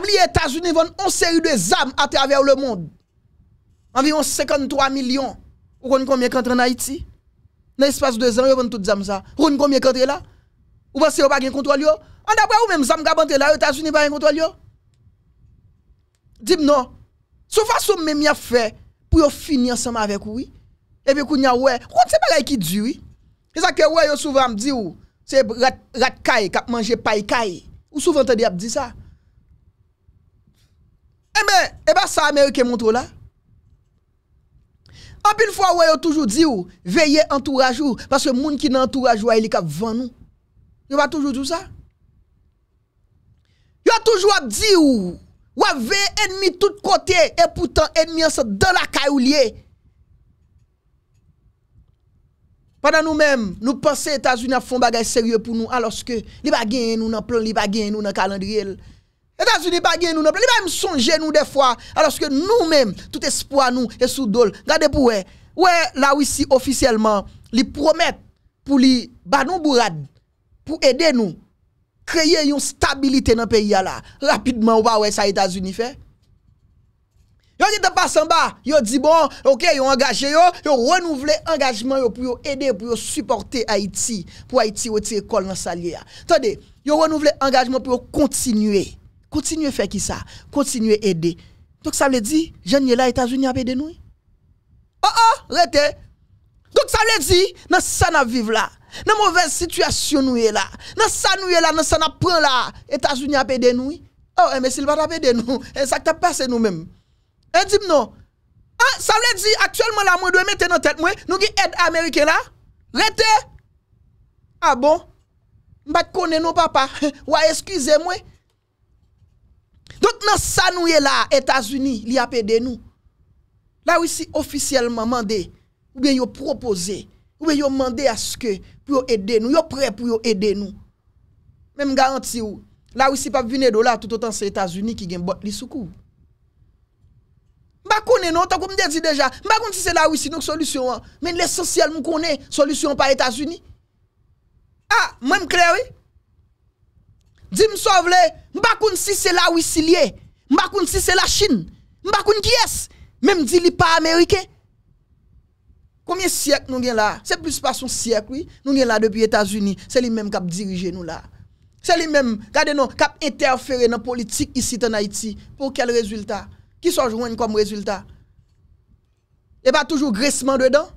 Les États-Unis vendent une série de armes à travers le monde. Environ 53 millions. Vous connaissez combien qu'entre en Haïti? Dans l'espace de deux ans, ils vendent toutes les armes ça. Vous connaissez combien qu'entre là? Vous pensez que vous n'avez pas contrôle? En d'après vous même, qui gabante là, les États-Unis pas un contrôle Dis-moi non. Sauf façon même y a fait pour finir ensemble avec oui. Et puis qu'on y a ouais, on sait pas qui dit oui. C'est ça que ouais, souvent me dit c'est rat rat caille, qui mange paille caille? Ou souvent t'as dit ça. E mè, e ba sa mè yon ke moun tou la. An bin fwa wè yon toujou di ou, veye entouraj ou, baske moun ki nan entouraj wè yon li ka van nou. Yon ba toujou di ou sa? Yon toujou di ou, wè veye enmi tout kote, e poutan enmi yon se dan la kaj ou liye. Bada nou mèm, nou pense Etats-Unis na fon bagaj serye pou nou, aloske li ba gen yon nou nan plan, li ba gen yon nou nan kalandriye lè. Les États-Unis pas nous non plus. même songer nous des fois alors que nous-mêmes tout espoir nous est sous dol. Regardez pour ouais. Ouais, là ici officiellement, ils promettent pour les bah, nous bourade pour aider nous créer une stabilité dans le pays là. Rapidement on va voir ça États-Unis fait. Yo dit passe en bas, yo dit bon, OK, ont engagé yo, yo renouveler engagement pour aider pour supporter Haïti, pour Haïti retirer école dans salier. Attendez, ont renouvelé engagement pour continuer Continuez à faire qui ça Continuez à aider. Donc ça veut dire, ai là, États-Unis a aidé nous. Oh oh, rete! Donc ça veut dire, dans ça n'a vivre là, dans mauvaise situation nous est là, dans ça nous là, dans ça nous prend là, États-Unis a aidé nous. Oh, eh, mais s'il va t'aider nous, eh, ça t'a passé nous-mêmes. Et eh, dis non. Ah, ça veut dire, actuellement la moi, dois mettre dans tête, moi, nous qui aide Américains là. Arrêtez. Ah bon? Je ne connais pas papa. Ouais, excusez-moi. Dout nan sa nou ye la Etasuni li apede nou. La wisi ofisyeleman mande ou ben yo propose, ou ben yo mande aske pou yo ede nou, yo pre pou yo ede nou. Men m garanti ou, la wisi pa vine do la tout otan se Etasuni ki gen bot li soukou. M bakounen nou, takou m dezi deja, m bakounen si se la wisi nou solusyon an, men l esosyal m konen solusyon pa Etasuni. A, men m krewe? Dis ne sais pas si c'est la sais pas si c'est la Chine, pas qui est. Même dit li pas américain. Combien de siècles nous avons là C'est plus pas son siècle, oui. Nous sommes là depuis États-Unis. C'est lui-même qui a dirigé nous là. C'est lui-même, gardez nous, qui a interféré dans la politique ici en Haïti. Pour quel résultat Qui s'en joue comme résultat Et pas toujours graissement dedans.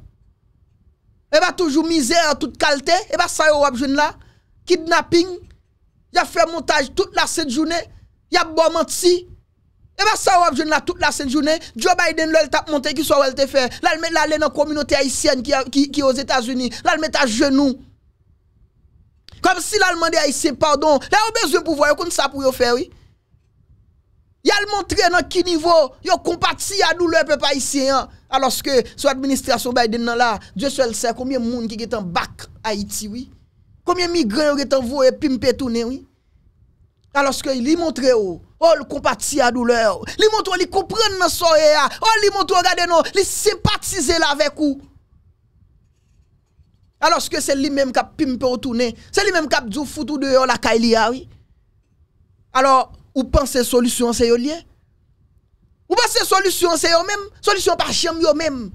Et pas toujours misère, toute qualité. Et pas ça, vous là. Kidnapping, il a fait montage toute la sainte journée, y a bon menti. Et bien ça, on a là toute la sainte journée. Joe Biden, il a monté, qui soit elle fait. Là, il met là, dans la communauté haïtienne qui, qui, aux États-Unis. Là, il met à genoux. Comme si a demandé à pardon. Là, on a besoin de pouvoir, comme ça pour faire, oui. Il a montré dans quel niveau, a compati à douleur peuple haïtien. Hein. Alors que, sous l'administration Biden, là, Dieu seul sait combien de monde qui est en bac Haïti, oui. Koumyen migren oh, oh, oh, non, ou getan vou e pimpe toune, oui? Aloske li montre ou, ou l'kompati a douleur, li montre ou li koupren nan soye a, ou li montre ou gade nou, li simpatize la vek ou. Aloske se li menm kap pimpe ou toune, se li menm kap djoufoutou de yo la ka ili a, oui? Alor, ou panse solusyon se yo liye? Ou panse solusyon se yo menm? Solusyon pa chem yo menm?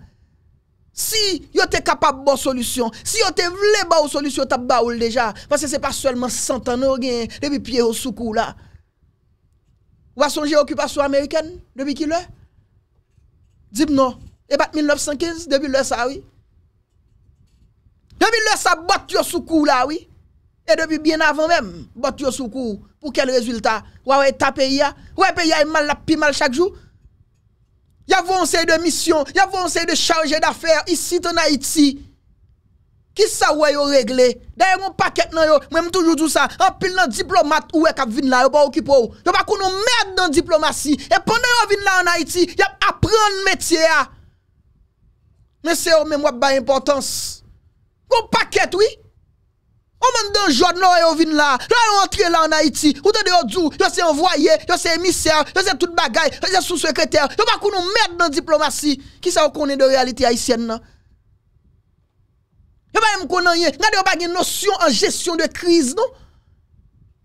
Si vous êtes capable bon solution, si vous voulez vle ba solution t'a ba ou déjà parce que c'est pas seulement 100 ans nou gen depuis pied au soukou là. Ou a à occupation américaine depuis qui là? Dis non. Et pas 1915 depuis le ça oui. Depuis le ça eu yo soukou là oui. Et depuis bien avant même bat yo soukou pour quel résultat? Ou hein? a tapé ya, ou a pays mal la pi mal chaque jour. Ya vonsey de misyon, ya vonsey de chanje d'afer isi ton Haiti. Ki sa wè yo regle? Dè yon paket nan yo, mwèm toujou djou sa, an pil nan diplomat ouè kap vin la, yo pa ou kipou. Yo pa konon mèd nan diplomasi. E pandè yo vin la an Haiti, yo apren metye ya. Ah. Mwen se yo oh, mèm wè bè importans. Goun paket, wè? On m'a dans jaune et on vient là. Là on entre là en Haïti. Ou t'as de dou, yo c'est envoyé, yo c'est émissaire, yo c'est toute bagaille, yo c'est sous-secrétaire. Yo pas qu'on nous merde dans diplomatie. Qui ça connaît de réalité haïtienne là Yo pas même connaît rien. pas une notion en gestion de crise non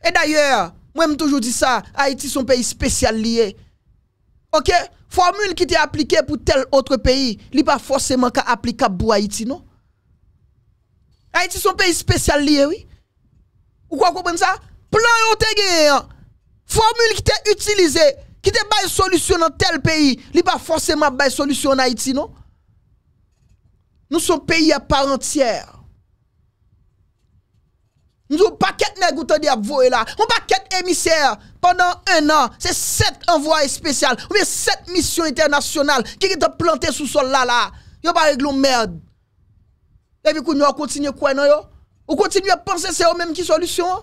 Et d'ailleurs, moi même toujours dit ça, Haïti son pays spécial lié. OK Formule qui est appliquée pour tel autre pays, n'est pas forcément applicable pour Haïti non Haïti ah, son peyi spesyal liye, oui. Ou kwa koupen sa? Plan yon te genyen. Formule ki te utilize, ki te baye solusyon an tel peyi, li ba forceman baye solusyon an Haïti, non? Nou son peyi a par entyer. Nou pa ket neg ou te di ap voe la. Ou pa ket emisyer. Pendan en an, se set envoye spesyal. Ou se set misyon internasyonal. Ki ki te plante sou sol la la. Yon pa reglon merd. Tevi kou nou a kontinye kwen nan yo? Ou kontinye panse se yo menm ki solisyon?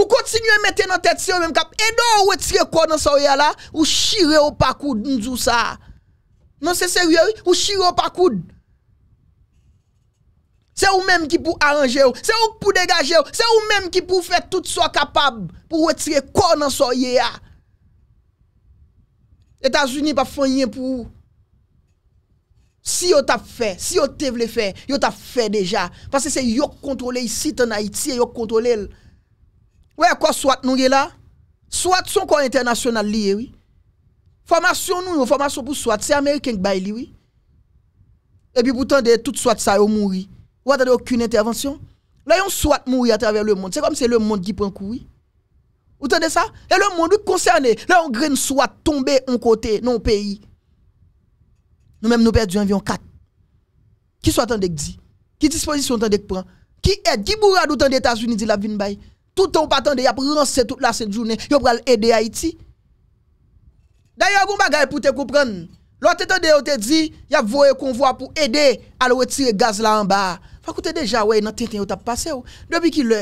Ou kontinye mette nan tet se yo menm kap? E do ou wetire kon nan soya la? Ou shire ou pakoud mzou sa? Non se seriye ou? Ou shire ou pakoud? Se yo menm ki pou anje yo? Se yo pou degaje yo? Se yo menm ki pou fet tout so kapab? Pou wetire kon nan soya la? E ta zuni pa fanyen pou ou? Si yon t'a fait, si vous avez fait, vous t'a fait déjà. Parce que c'est yon contrôlé ici en Haïti et contrôle Ou Ouais, quoi, soit nous là, soit son corps international lié, oui. Formation nous, formation pour soit, c'est américain qui baille, oui. Et puis pourtant, de tout soit ça, yon mouri. Vous n'avez aucune intervention. Là, yon soit mouri à travers le monde. C'est comme c'est le monde qui prend coup, Vous entendez ça? Et le monde concerné, là, on graine soit tomber en côté, non pays nous-mêmes nous perdons environ 4. Qui soit en dit Qui disposition tant de prend Qui aide Qui bourrade autant des États-Unis dit la vin bay Tout temps pas attendre, y a rancé toute la cette journée, y a aider Haïti. D'ailleurs, vous bagay pour te comprendre. L'autre temps de te dit, y a voyé convoi pour aider à le retirer gaz là en bas. Faut écouter déjà ouais, dans tintin ou t'a passé oh. depuis qui le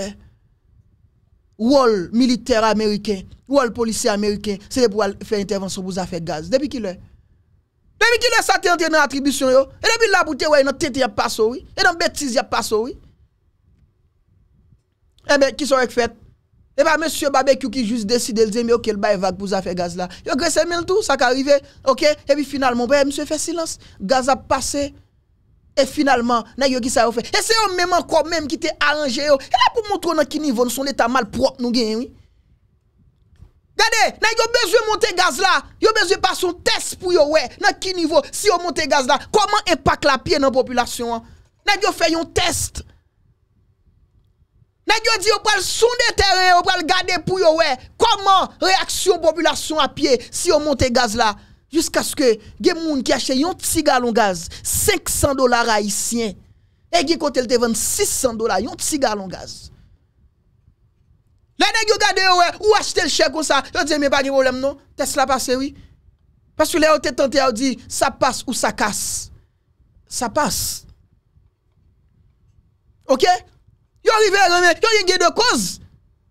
Wall militaire américain, wall policier américain, c'est pour faire intervention pour ça faire gaz. Depuis qui est qui laisse est sorti dans l'attribution, et depuis là, bouteille, ouais, dans tête, il y a passé, oui. Et dans bêtise, il y a passé, oui. Eh bien, qui sont fait? Eh bien, monsieur Barbecue qui juste décide, de dire mais ok, le bail vague pour faire gaz là. Yo, c'est mille tout, ça qui arrivé. ok. Et puis finalement, ben, monsieur fait silence. Gaz a passé. Et finalement, n'a qui ça fait. Et c'est même encore même qui t'est arrangé. Et là, pour montrer dans quel niveau nous sommes l'état mal propre nous gagnons, oui. Regardez, n'a yo besoin monter gaz là, yo besoin passer un test pour yo ouais, dans quel niveau si yo monte gaz là, comment impact la pied dans population N'a yo fait un test. N'a yo dit on pral sonder terrain, on le garder pour yo ouais, comment réaction population à pied si yo monte gaz là jusqu'à ce que des moun qui achètent un petit gaz 500 dollars haïtiens et qui te le 600 dollars yon petit gaz. Lè nè yon gade yon wè, ou ashte l che koun sa, yon di yon mwen pa gen problem nou, tesla pase wè. Paswè lè yon te tante yon di, sa passe ou sa kasse. Sa passe. Ok? Yon rive yon mwen, yon yon gen de kouz.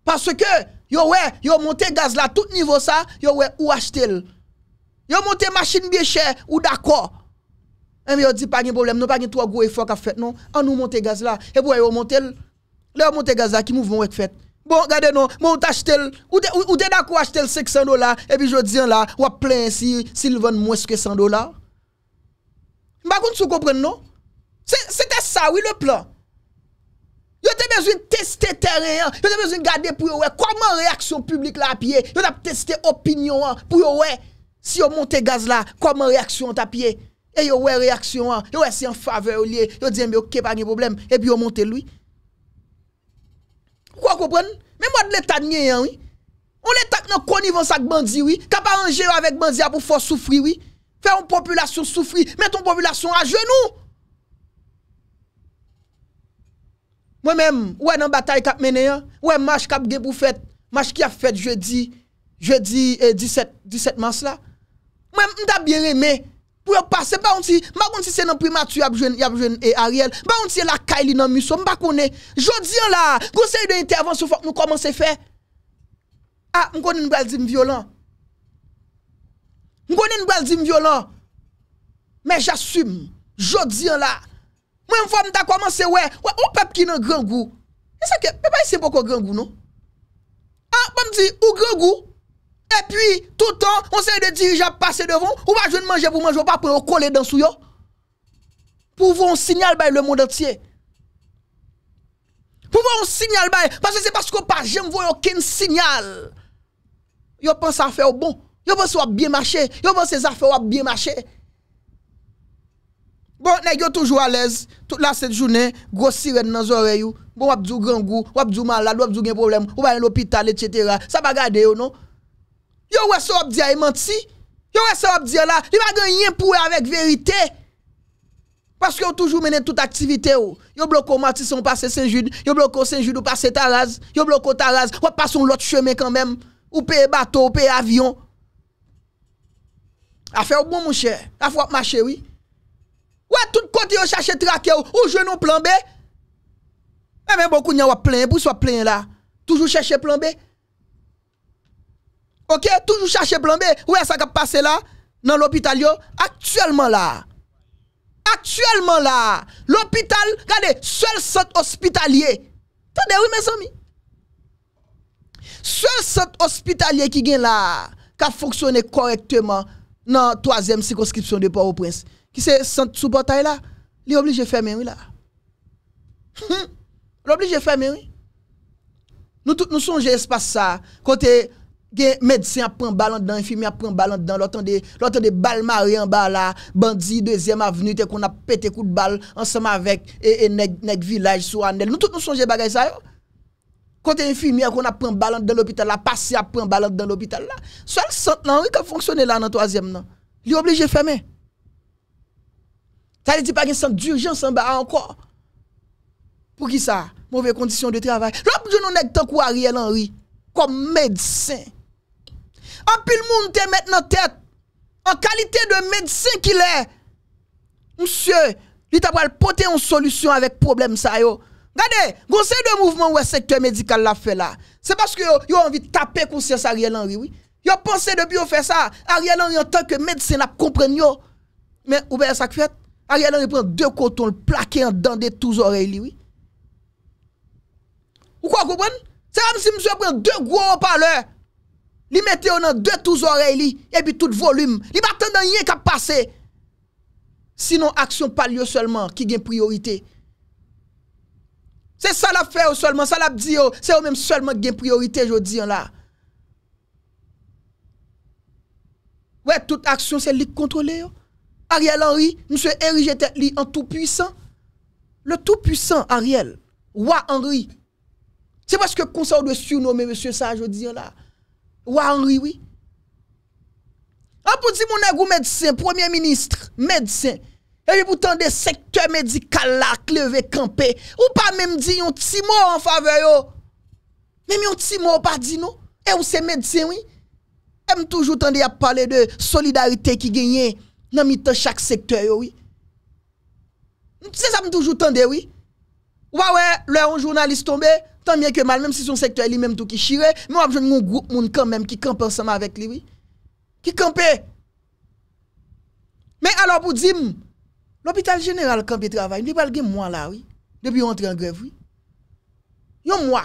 Paswè ke, yon wè, yon monte gaz la tout nivou sa, yon wè, ou ashte l. Yon monte maschine biye che ou dako. Eh, yon mwen di pa gen problem nou, pa gen tou wè gwe fok a fet nou. An nou monte gaz la, e pou wè yon monte l. Lè yon monte gaz la ki mou vwè k fet. Bon, regardez non, moi on ou t'es d'accord acheter 500 dollars et puis je dis là, ou plein si s'il vend moins que 100 dollars. M'pa contre vous comprenez non C'était ça oui le plan. Vous avez besoin tester terrain, vous hein. avez besoin garder pour ouais comment réaction publique là à pied. vous de tester opinion hein, pour ouais si on monte gaz là, comment réaction à pied. Et yo ouais réaction, vous hein. ouais c'est en faveur lié, yo dit mais OK pas de problème et puis on monte lui. Kwa koupren? Men wad letan nye yan, wè? O letak nan konivans ak bandzi, wè? Kap a anje wèk bandzi a pou fò soufri, wè? Fè an popilasyon soufri. Met an popilasyon a jenou! Mwen mèm, wè nan batay kap mène yan? Wè mâj kap ge pou fèt? Mâj ki a fèt jeudi? Jeudi 17 eh, mars la? Mwen mèm, mta bie remè! Mwa goun ti se nan primatü yabjwen e, Ariel Mwa goun ti la Kylie nan Musso Mwa konen jodi an la Goun se yon intervenso fok mwen koman se fe Mwen konen mwen alzim violon Mwen konen mwen alzim violon Men jasum Jodi an la Mwen fok mwen ta koman se we Ou pep ki nan gen goun e non? Mwen se boko gen goun nou Mwen mwen di ou gen goun Et puis, tout le temps, on sait de dirigeants passer devant, ou pas je manger pour manger, pas pour coller dans sous Pour vous, on signale le monde entier. Pour vous, on signale parce que c'est parce qu'on pas j'aime voir aucun signal. Yo pense à faire bon, yo pense à bien marcher, yo pense à faire bien marcher. Bon, nèg yo toujours à l'aise. Toute la cette journée, gros sirène dans oreilles. Bon, avez un grand goût, avez un malade, vous avez gen problème, ou un l'hôpital, etc. Ça va garder non? Yo wè se wop di a e manti si. Yo wè se wop di a la. Li wap ganyen pouè avèk verite. Paske yo toujou menen tout aktivite yo. Yo bloko manti son pase Saint-Jud. Yo bloko Saint-Jud ou pase Taraz. Yo bloko Taraz. Wè pason lot cheme kanmèm. Ou pe batou, ou pe avyon. A fè wop bon moun chè. A fè wop mwache wè. Wè tout konti yo chache trake yo. Ou jwen nou plan bè. Mè mè mwokou bon, nyan wap plèn. Pou sou wap plèn la. Toujou chache plan bè. OK, toujours chercher plan B. que ça qui passé là dans l'hôpital actuellement là. Actuellement là, l'hôpital, regardez, seul centre hospitalier. Attendez, oui mes amis. Seul centre hospitalier qui gagne là, qui a fonctionné correctement dans la troisième circonscription de Port-au-Prince, qui c'est centre sous portail là, il est obligé de fermer oui là. Hum? obligé de fermer oui. Nous tous nous songeons espace ça côté Gen médecin prend balle dans infirmier prend balle dans l'autre de l'autre de balle en bas là bandit deuxième avenue te qu'on a pété coup de balle ensemble avec et, villages village sous Anel nous tous nous songe bagay ça côté infirmière qu'on a prend dans l'hôpital là passé à prend balle dans l'hôpital là seul centre là qui a fonctionné là dans troisième là il est obligé de fermer ça veut pas qu'il centre d'urgence en bas encore pour qui ça mauvaise condition de travail l'autre jour nous nèg tant Ariel Henry comme médecin en pile monde te met tête. En qualité de médecin qu'il est. Monsieur, il t'a porter une solution avec problème ça yo. Regardez, conseil de mouvement ou secteur médical la fait là. C'est parce que yo, ont envie de taper conscience Ariel Henry, oui. a pensé depuis yo fait ça, Ariel Henry en tant que médecin n'a compris yo. Mais ou bien ça fait Ariel Henry prend deux cotons le plaqué en dents de tous oreilles, oui. Ou quoi comprendre C'est comme si monsieur prend deux gros parleurs li mette yo nan de touz ore li, e bi tout volume, li batan dan yen kap pase, sinon aksyon pa li yo solman ki gen priorite. Se sa la fe yo solman, sa la bi yo, se yo menm solman gen priorite, yo diyo la. We, tout aksyon se li kontrole yo. Ariel Henry, Monsen Erije Tetli, an tout puissant, le tout puissant Ariel, wwa Henry, se wè se kon sa ou de su nou, me monsen sa, yo diyo la, Ou a Anri, oui. A pou di moun a gou medisyen, Premier Ministre, medisyen, e pou tande sektor medikal la, kleve, kampe, ou pa mèm di yon timor an fave yo. Mèm yon timor pa di nou, e ou se medisyen, oui. E m toujou tande a pale de solidarite ki genyen nan mitan chak sektor yo, oui. Se sa m toujou tande, oui. Wawè, lè yon jounalist tombe, tanmye ke mal, mèm si son sektor li mèm tou ki shire, mè wap joun yon group moun kan mèm ki kampe ansama avèk li, wè. Ki kampe. Mè alò pou di m, l'hôpital jeneral kan pe travay, mè li balge m wò la, wè, debi yon entri an grev, wè. Yon m wò.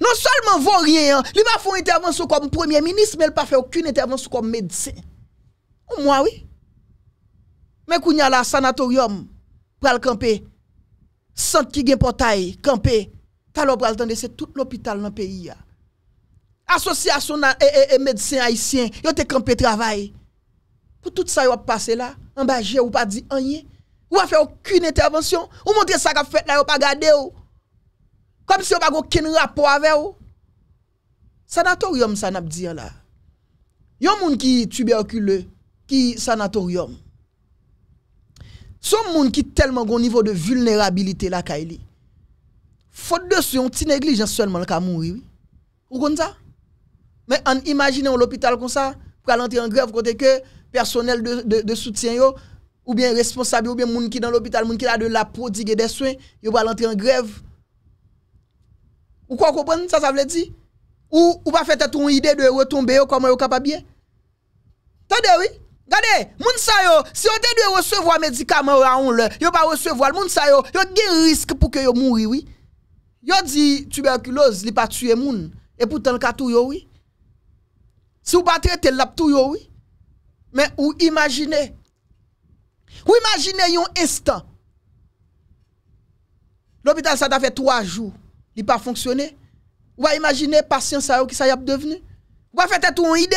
Non sol mè vò rien, li wafon intervenso kom premier minis, mè l pa fè okun intervenso kom medse. Yon m wò, wè. Mè koun yon la sanatorium, pral kampe, sante ki gen potay, kampe, talo pral dande se tout l'opital nan peyi ya. Asosyasyon nan e-e-e-e-medisyen haisyen, yo te kampe travay. Po tout sa yo ap pase la, ambaje ou pa di anye, ou a fe okun intervensyon, ou montre sa ka fet la yo pa gade yo, kom si yo pa go ken rapor ave yo. Sanatorium sa nap diyan la. Yo moun ki tuberkule, ki sanatorium, Son monde qui tellement gros niveau de vulnérabilité là Kaili. Faute de ce, on négligence seulement qui mourir. Vous Ou ça Mais en imaginant l'hôpital comme ça, pour aller en grève côté que personnel de, soutien yo, ou bien responsable ou bien gens qui dans l'hôpital, moun qui a de la prodiguer des soins, yo va entrer en grève. Ou comprenez comprendre ça ça veut dire Ou ou pas faire une idée de retomber comment yo capable bien. Tendez oui. Gardez, moun sa yo, si vous te doit recevoir médicament vous on le, yo pas recevoir, moun sa yo, yo gen risque pour que yo mouri, oui. Yo dit tuberculose, li pas tuer moun, et pourtant le cas oui. Si vous pas traiter lap tout yo, oui. Mais ou imaginez. Ou imaginez un instant. L'hôpital ça t'a fait trois jours, il pas fonctionné. Ou imaginez patient ça yo qui ça y a devenu. Ou fait tout une idée.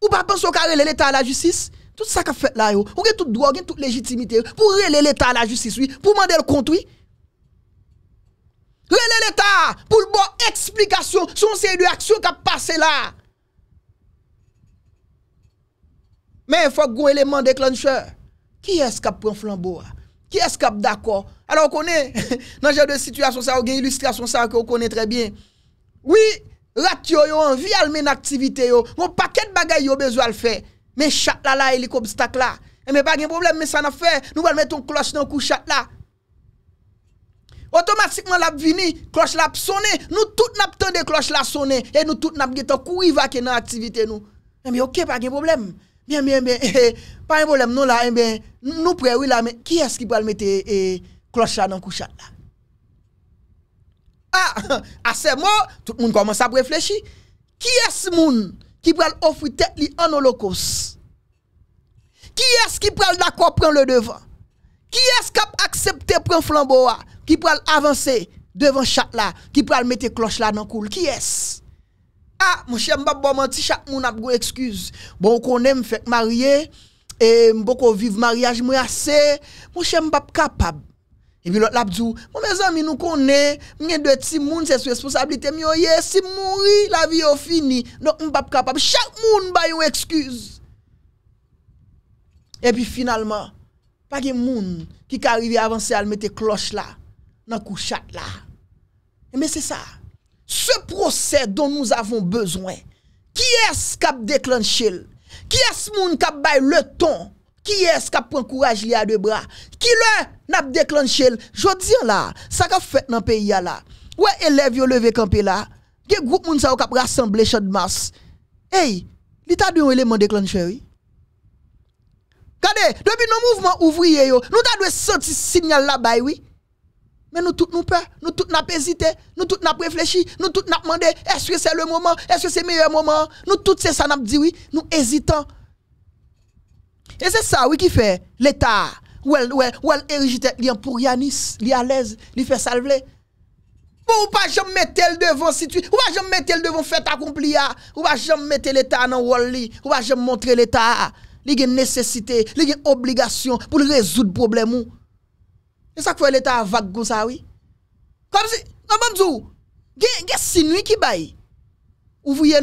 Ou pa pense ou ka rele l'état à la justice Tout sa ka fet la yo Ou gen tout droit, gen tout légitimité Pour rele l'état à la justice Pour mander le compte Rele l'état Pour le bon explication Son sédu action ka passe la Men fok goun eleman déclencheur Ki eskap pou en flambo a Ki eskap d'accord Alors ou konen Nan jè de situasyon sa ou gen ilustrasyon sa Ou konen trè bien Oui Rat yo yo, an vi almen aktivite yo. Mwen paket bagay yo bezwa l fe. Men chat la la, helikop stak la. Eme, pa gen problem, men sa na fe. Nou bal meton kloch nan kou chat la. Otomatikman lap vini, kloch lap sonen. Nou tout nap tende kloch la sonen. E nou tout nap geton kou i vake nan aktivite nou. Eme, okey, pa gen problem. Bien, bien, bien. Pa gen problem, nou la, e enbe, nou pre wila men. Ki eski bal meti e, e, kloch la nan kou chat la? Ah, à ces mots, tout le monde commence à réfléchir. Qui est ce monde qui peut offrir tête en holocauste? Qui est-ce qui peut d'accord prendre le devant? Qui est-ce qui a accepté prendre flambeau? Qui peut avancer devant chat là? Qui peut mettre cloche là dans le coul? Qui est-ce? Ah, mon cher, m'bab bon menti, chaque moun a une excuse. Bon, qu'on aime fait marier, et m'boko vivre mariage, moi assez. Mon cher, être capable. Et puis l'autre l'a dit, mes amis, nous connaissons, nous deux petits monde, c'est responsabilité. Mais oui, oh, si mourir, la vie est finie. Donc, on pas capable. Chaque monde a une excuse. Et puis finalement, pas de monde qui arrive à avancer à mettre cloche là, dans couchat là. Mais c'est ça. Ce procès dont nous avons besoin, qui est-ce qui a déclenché Qui est-ce qui a le ton qui est-ce qui prend courage li à deux bras? Qui le n'a déclenché? Je dis là, ça qu'a fait dans le pays là. est élève au levé campé là. des groupe moun sa ou kap rassemblé chan de masse. Hey, l'état de un élément déclenché, Oui? Regardez, depuis nos mouvements ouvriers, nous avons senti signal là-bas, oui. Mais nous tous nous peur, nous tous n'a hésité, nous tous n'a réfléchi, nous tous n'a demandé est-ce que c'est le moment, est-ce que c'est le meilleur moment Nous tous c'est ça n'a dit oui, nous hésitons. Et c'est ça, oui, qui fait l'État. Ou elle, ou elle, ou elle pour Yanis, li à l'aise, li fait salver. Ou pas jamais mettre elle devant tu, ou va jamais mettre elle devant fait accompli ah. ou va jamais mettre l'État dans wally ou va jamais montrer l'État. Il y a une nécessité, il y a obligation pour résoudre problème problème. C'est ça que fait l'État vague comme ça, oui. Comme si, comme même dis, il y a qui baille.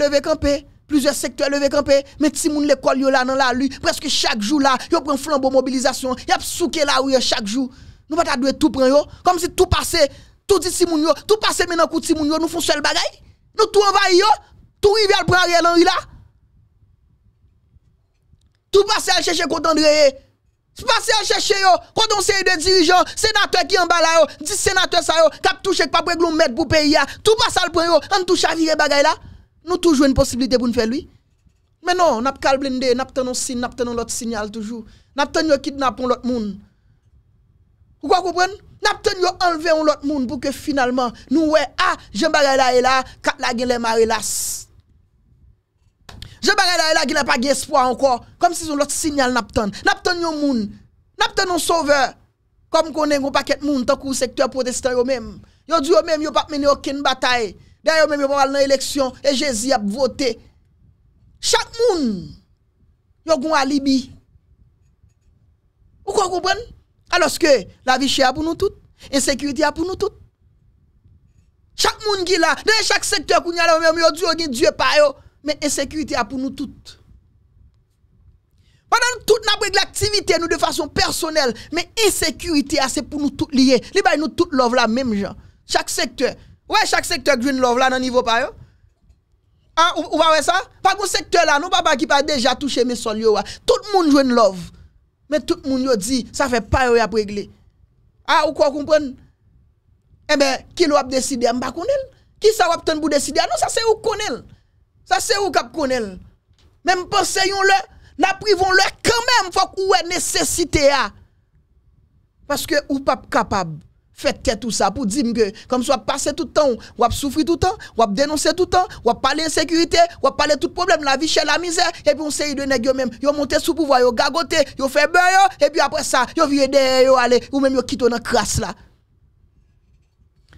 avec un campé. Plusye sektwè levè kèmpe, mè ti moun lè kol yo la nan la lu, preske chak jou la, yo pren flambo mobilizasyon, yap souke la ou yo chak jou. Nou pata dwe tou pren yo, kom si tou pase, tou di ti moun yo, tou pase menan kou ti moun yo, nou fonsel bagay, nou tou envay yo, tou yi vè al pran rè lan yi la. Tou pase al chèche kontandreye, tou pase al chèche yo, konton se yi de dirijan, senatwè ki an bala yo, di senatwè sa yo, kap tou chèk pa prek loun mèd pou peyi ya, tou pase al pren yo, an tou chavire bagay la. nous toujours une possibilité pour nous faire lui. Mais non, nous avons calmé, nous avons signe, nous avons l'autre signal toujours. Nous avons kidnapper l'autre monde. Vous comprenez Nous avons enlevé l'autre monde pour que finalement, nous, ouais, ah, je bagay là et là, quand la les les marélas. Je bagay là là, qui n'a pas d'espoir encore. Comme si on l'autre signal n'a pas Nous avons un monde. Nous avons un sauveur. Comme qu'on est un paquet de monde, tant que secteur protestant eux-mêmes. Ils dit eux-mêmes, ils n'ont pas mené aucune bataille. D'ailleurs, même yon pas dans l'élection, et Jésus a voté. Chaque monde, yon a un alibi. Vous comprenez? Alors que la vie chère pour nous toutes, insécurité pour nous toutes. Chaque monde qui là, dans chaque secteur, qu'on y a même yon Dieu, Dieu yo, mais insécurité pour nous toutes. Pendant toute notre activité, nous de façon personnelle, mais insécurité, c'est pour nous toutes liés. Les nous toutes l'offre la même gens. Chaque secteur. Ouais, chaque secteur Green Love là, dans niveau pas yo. Ah, ou, ou pas ça? Pas qu'on secteur là, nous papa qui pas déjà touché mes sols yo. Tout le monde une Love. Mais tout le monde yo dit, ça fait pas yo régler. Ah, ou quoi comprendre? Eh ben, qui l'a décidé? M'pa connaît. Qui ça va pour décider? Ah non, ça c'est où connaît. Ça c'est où cap connaît. Même pensons le, n'a privons le quand même, faut qu'on ait nécessité à. Ah. Parce que ou pas capable Faites tout ça pour dire que comme soit passé tout le temps, ou souffrez souffrir tout le temps, ou dénoncez dénoncer tout le temps, ou parlez parler insécurité, ou parlez parler tout problème, la vie chez la misère, et puis on sait de nèg même, yo monté sous pouvoir, yo gagoté, yo fait beurre, et puis après ça, yo vient derrière yo aller ou même yo quitte dans crasse là.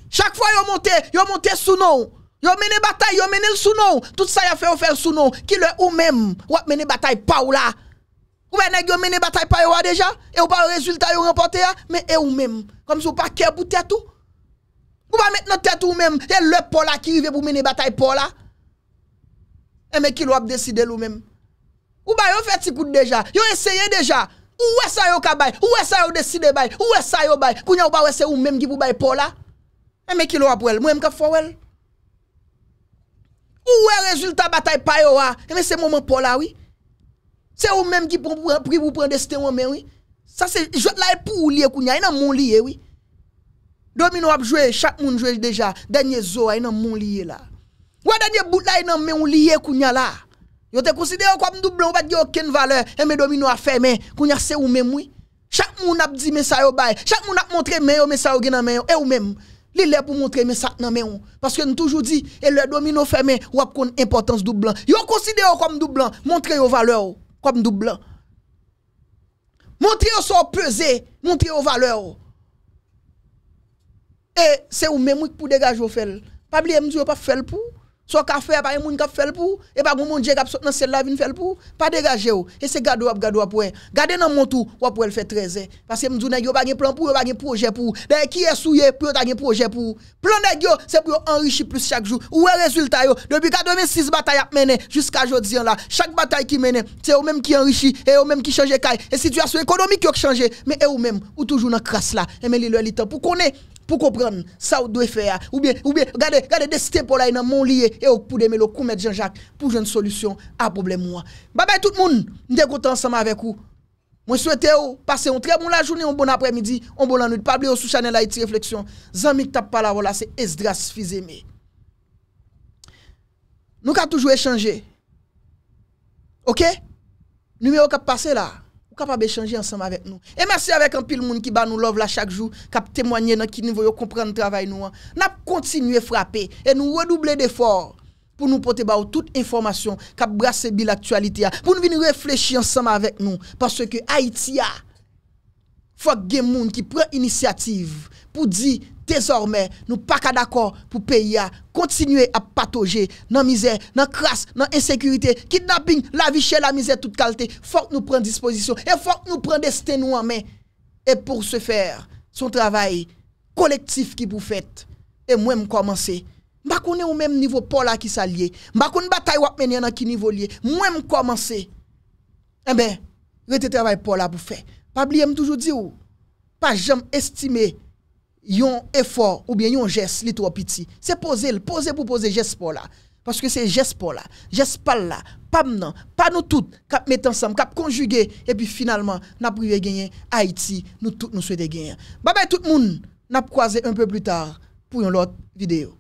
Chaque fois yo monté, yo monté sous nous. Yo mené bataille, yo mené sous nous. Tout ça y a fait faire sous nous, qui le ou même, ou mené bataille pas ou là. Ou menè gyo menè batay pa yo a deja? E ou pa ou rezultat yo rempote ya? Men e ou men, kom si ou pa kèp ou tètou? Ou pa menè nou tètou ou men, e lè pola ki vive pou menè batay pola? E eh, men ki lou ap deside lou men. Ou pa yo fè t'si kout deja? Yo enseye deja? Ou wè sa yo kabay? Ou wè sa yo deside bay? Ou wè sa yo bay? Kounye ou pa wè se ou men gyo pou bay pola? E men ki lou ap wel? Mwen ke fò wel? Ou wè rezultat batay pa yo a? E men se mou men pola wè? Se ou mèm ki pou an prib ou pou an desten wè mè wè? Sa se, jwè la e pou ou liye kounya, e nan moun liye wè? Domino ap jwè, chak moun jwè jwè deja, denye zo, e nan moun liye la. Wè denye bout la, e nan moun liye kounya la. Yo te konside yo kwa mdou blan, wè di yo ken vale, e mè domino a fè mè, kounya se ou mèm wè? Chak moun ap di mè sa yo baye, chak moun ap montre mè yo mè sa yo genan mè yo, e ou mè mè? Li lè pou montre mè sa nan mè yo, paske nou toujou di, e lè domino fè mè, wè kon Kwa mdou blan. Mwontri yo so peze, mwontri yo vale yo. E se ou men mwik pou degaj yo fel. Pabliye mdou yo pa fel pou. soit qu'a fait pas e un monde qui a fait pour et pas vous qui e a sorti dans celle faire pour pas dégager et c'est gardo gardo pour garder dans mon tour pour le faire 13 parce que nous dit vous pas de plan pour pas des projet pour d'ailleurs qui est souillé pour pas gain projet pour plan n'yo c'est pour enrichir plus chaque jour où est résultat yo depuis 86 bataille a mené jusqu'à aujourd'hui hein, chaque bataille qui mené c'est eux même qui enrichi et eux même qui changez. caille et situation économique a changé mais eux même ou toujours dans crasse là et eh, mais le temps pour connait pou kopran sa ou dwe fe ya. Ou bien, ou bien, gade, gade, desite polay nan mon liye, e ou pou deme lo koumet janjak, pou jen solusyon a problem mwen. Babay tout moun, n dekote ansama avek ou. Mwen souwete ou, pase yon treboun la jouni, yon bon apremidi, yon bon anoud, pabli ou sou chanel la iti refleksyon. Zanmik tap pala wala se es dras fizeme. Nou ka toujou e chanje. Ok? Nou me ou ka pase la. kap abe chanje ansanm avek nou. E masi avek an pil moun ki ba nou lov la chak jou, kap temwanyen an ki nivou yo komprende travay nou an. Nap kontinuye frape, e nou redouble de for, pou nou pote ba ou tout informasyon, kap brase bil aktualite ya, pou nou vini reflechi ansanm avek nou, paswe ke Haitia, ah, fok gen moun ki pre inisiativ, pou di... Dezormè, nou paka d'akor pou peyi a kontinue a patoje nan mizè, nan kras, nan insekurite, kit nan bing la vi chè la mizè tout kalte, fòk nou pren disposisyon, e fòk nou pren desten nou anmen. E pou se fèr son travay kolektif ki pou fèt, e mwen mkomanse. Mbakounen ou mwen mnivou pola ki sa liye, mbakounen batay wap menye nan ki nivou liye, mwen mkomanse. E mwen, rete travay pola pou fèt. Pabliye m toujou di ou, pa jom estime... yon effort ou bien yon geste li trop petit. C'est poser, le poser pour poser geste pour là. Parce que c'est geste pour là, geste pas là, pas maintenant pas nous tous, cap mettre ensemble, cap conjuguer et puis finalement n'a privé gagner Haïti, nous tous nous souhaitons gagner. Bye bye tout le monde, n'a croisé un peu plus tard pour une autre vidéo.